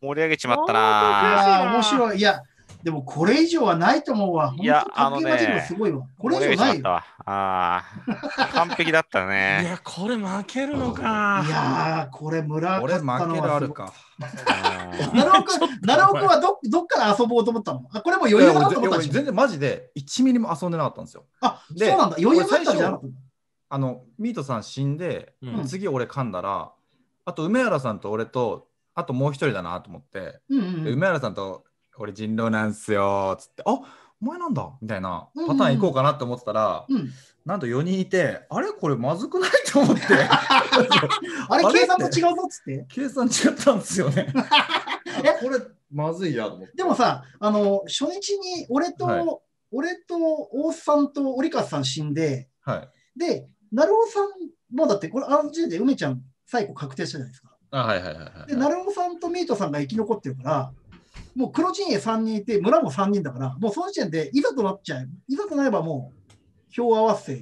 D: 盛り上げちまったな。面
E: 白い。いや、でもこれ以上はないと思うわ。いや、あのね、すごいわ。これ以上ない
D: よ。ああ、完璧だったね。いや、
E: これ負けるのか。いやこれ村勝ったのはすごい。奈良岡、奈良岡はどどっから遊ぼうと思ったのあこれも余裕だと思った全然マジで1ミリも遊んでなかったんですよ。あ、そうなんだ。余裕だったじゃん。あの、ミートさん死んで、うん、次俺噛んだら、あと梅原さんと俺と、あともう一人だなと思って、うんうん、梅原さんと俺人狼なんすよ」っつって「あお前なんだ」みたいなパターンいこうかなって思ってたら、うんうん、なんと4人いて「あれこれまずくない?」と思って
G: あれ計算と違
E: うぞっつって計
C: 算違ったんですよね これまずいやと思って
E: でもさあの初日に俺と、はい、俺と大須さんと折笠さん死んで、はい、で成尾さんもだってこれあの時点で梅ちゃん最後確定したじゃないですか
G: あはいはいはい、は
E: い、で成尾さんとミートさんが生き残ってるからもう黒陣営3人いて、村も3人だから、もうその時点でいざとなっちゃう、いざとなればもう票合わせ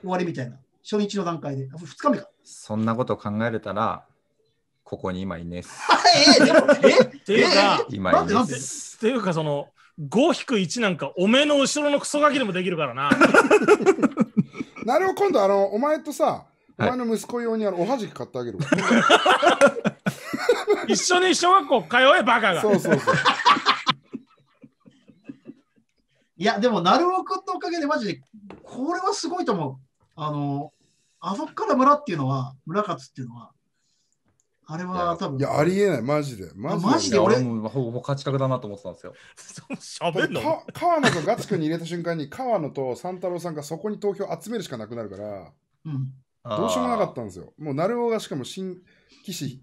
E: 終わりみたいな、初日の段階で、2日目か。そんなこと考えれたら、ここに今いねえー、え っていうか、今いねす。っていう
F: か、その5-1なんか、おめえの後ろのクソガキでもできるからな。
A: なるほど、今度あの、お前とさ、お前の息子用にあのおはじき買ってあげる。
E: 一緒に小学校通え、バカが。そうそうそう。いや、でも、なるおくんのおかげで、マジで、これはす
C: ごいと思う。あの、あそこから村っていうのは、村勝っていうのは、あれは多
A: 分。いや、ありえない、マジで。マジでマジで俺もほぼ価値格だなと思ってたんですよ。
G: しゃべんのか
A: 川野とガチ君に入れた瞬間に、川野と三太郎さんがそこに投票集めるしかなくなるから、
G: うん、どうしようもな
A: かったんですよ。もう、なるおがしかも新騎士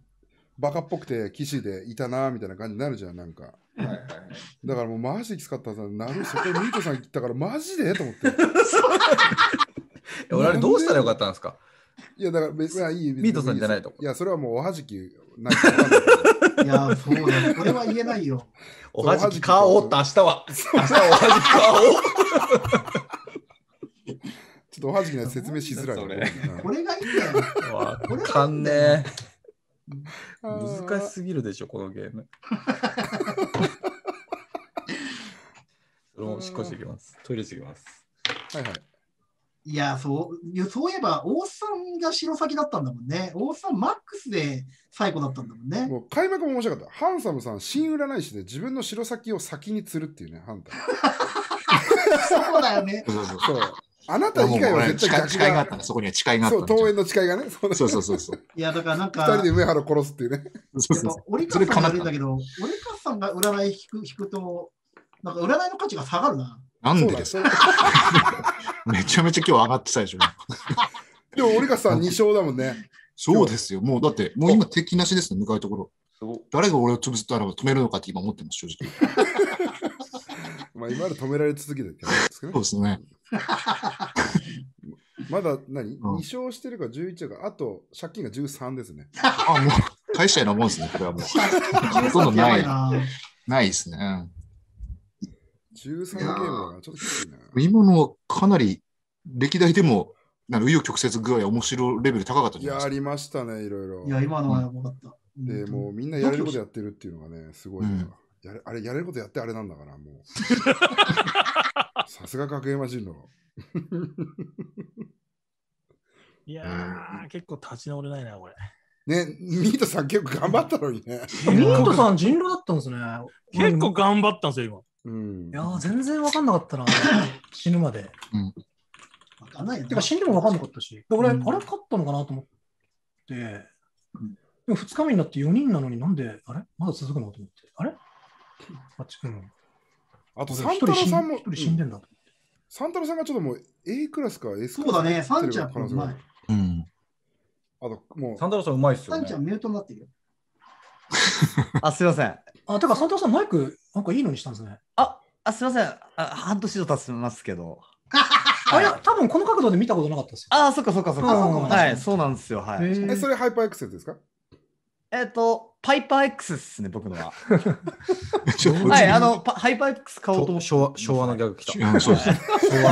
A: バカっぽくて騎士でいたなみたいな感じになるじゃん、なんか。はいはいはい、だからもうマジきつかったさ、なるそこミートさん行ったからマジでと思って。
E: 俺あれどうしたらよかったんですか
A: いやだから別にいいミートさんじゃないといやそれはもうお
E: はじきないいやそうねこれは言えないよ おはじき買おうって明日は明日はおはじき買
A: おう ちょっとおはじきの説明しづらい、これがいいんだよわかんねえ
E: 難しすぎるでしょ、このゲーム。それしっこしてきます。トイレしてきます。はいはい。いや、そう、いやそういえば、王さんが城崎だったんだもんね。王さん、マックスで
A: 最後だったんだもんね。もう開幕も面白かった。ハンサムさん、新占い師で自分の城崎を先に釣るっていうね、ハンター。
C: そうだよね。そうそうそう。あなた以外は絶対誓いがあったんだ、そこには誓いがあったそう、登園の誓いがね。そうそうそうそう。いや、だからなんか。二人で上原
A: を殺すっていうね。
C: そうそうそう。折笠さんがんだけど、折
E: 笠さんが占い引く引くと、なんか占いの価値が下がるな。なんでですか
C: めちゃめちゃ今日上がってたでしょ。でも折笠さん2勝だもんね。そうですよ。もうだって、もう今敵なしですね、向かうところ。誰が俺を潰すとあれば止めるのかって今思ってます、正直。まあ今まで止められ続けてる、ね、そうですね。まだ何、うん、2勝
A: してるか11かあと借金が13ですね。
C: あ、もう、返したようなもんですね、これはもう。ほとんどない。ないですね。
A: 13ゲームはちょっときついな。
C: 今のはかなり歴代でも、なんか紆余曲折具合面白いレベル高かったじゃないですか。いや、ありましたね、いろいろ。いや、今のはやばかった。うで、もうみんなやれることやっ
A: てるっていうのがね、すごい、うん、やれあれ、やれることやってあれなんだから、もう。さすが学園マ人の。
F: いやー、結構立ち直れないな、これ。
A: ね、ミートさん結構頑張ったのにね。
F: ミートさん人狼だったんですね。結
A: 構頑張ったんで
F: すよ、今。うん、いやー、
E: 全然わかんなかったな、死ぬまで。うんかんない。てか死んでも分かんなかったし、俺、うん、あれ勝ったのかなと思って、でも2日目になって4人なのになんで、あれまだ続くのと思って、あれあっちくの
A: あと、サンタロさんも、一人死んでんだ、うん、サンタロさんがちょっともう A クラスか
E: S クラスそうだね、サンちゃんうまい。うん。あと、もう。サンタロさんうまいっすよ、ね。サンちゃんミュートになってるよ。あ、すいません。あ、てか、サンタロさんマイク、なんかいいのにしたんですね。あ、あすいません。あ半年以上経ちますけど。あれ、多分この角度で見たことなかったですよ。あ、そっかそっかそっか。はい、そうなんですよ。はい。え、それハイパーエクセルですかえっと、パイパー X ですね、僕のは。はい、あの、ハイパー X 買おうと昭和昭和のギャグ来た。う昭和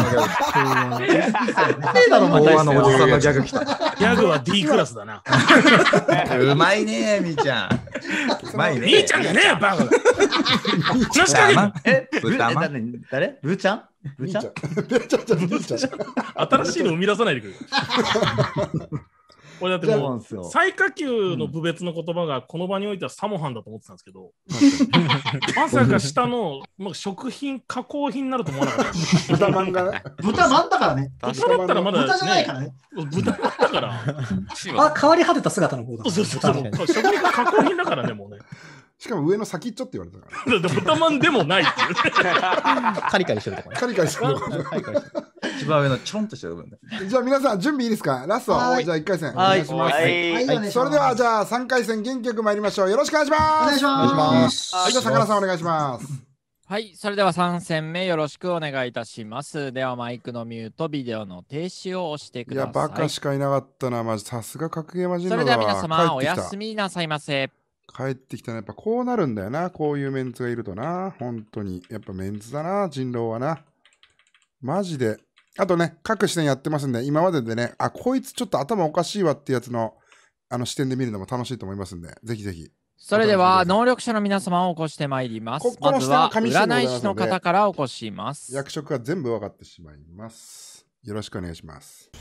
E: のギャグ。
G: 昭和のおじさんのギャグ来た。ギャグは D クラス
E: だな。うまいねみーちゃん。
G: うまいねみーちゃんじゃねえよ、バ
E: カだ。話しーちゃんブーちゃんブーちゃん新しいの生み出さないでくれ。
F: これだってもう最下級の部別の言葉がこの場においてはサモハンだと思ってたんですけど、まさか下の、まあ、食品加工品になると思わなかった豚まんが豚まんだからね豚だったらまだ、豚じゃないからね豚だった
E: からあ変わり果てた姿の方だ、そうそう
A: そう食品が加工
E: 品だからねもうね
A: しかも上の先っちょって言われたから。ドタマンでもないっていう、カリカリしてるとこね。カリカリしてるとこ、
E: 一番上のちょんとしてる部
A: 分で。じゃあ皆さん準備いいですかラスト、じゃあ1回戦お願いします。はい。それではじゃあ3回戦元気よく参りましょう。よろしくお願いします。お願いします。はい。じゃあ桜さんお願いします。
B: はい。それでは3戦目よろしくお願いいたします。ではマイクのミュート、ビデオの停止を押してください。いや、バカし
A: かいなかったな。まジ。さすが格ゲーマジンだそれでは皆様、おやす
B: みなさいませ。
A: 帰ってきたらやっぱこうなるんだよな。こういうメンツがいるとな。本当に。やっぱメンツだな、人狼はな。マジで。あとね、各視点やってますんで、今まででね、あ、こいつちょっと頭おかしいわってやつの、あの視点で見るのも楽しいと思いますんで、ぜひぜひ。それでは、
B: 能力者の皆様を起こしてまいります。ここま下は、占い師の方
A: から起こします。役職が全部分かってしまいます。よろしくお願いします。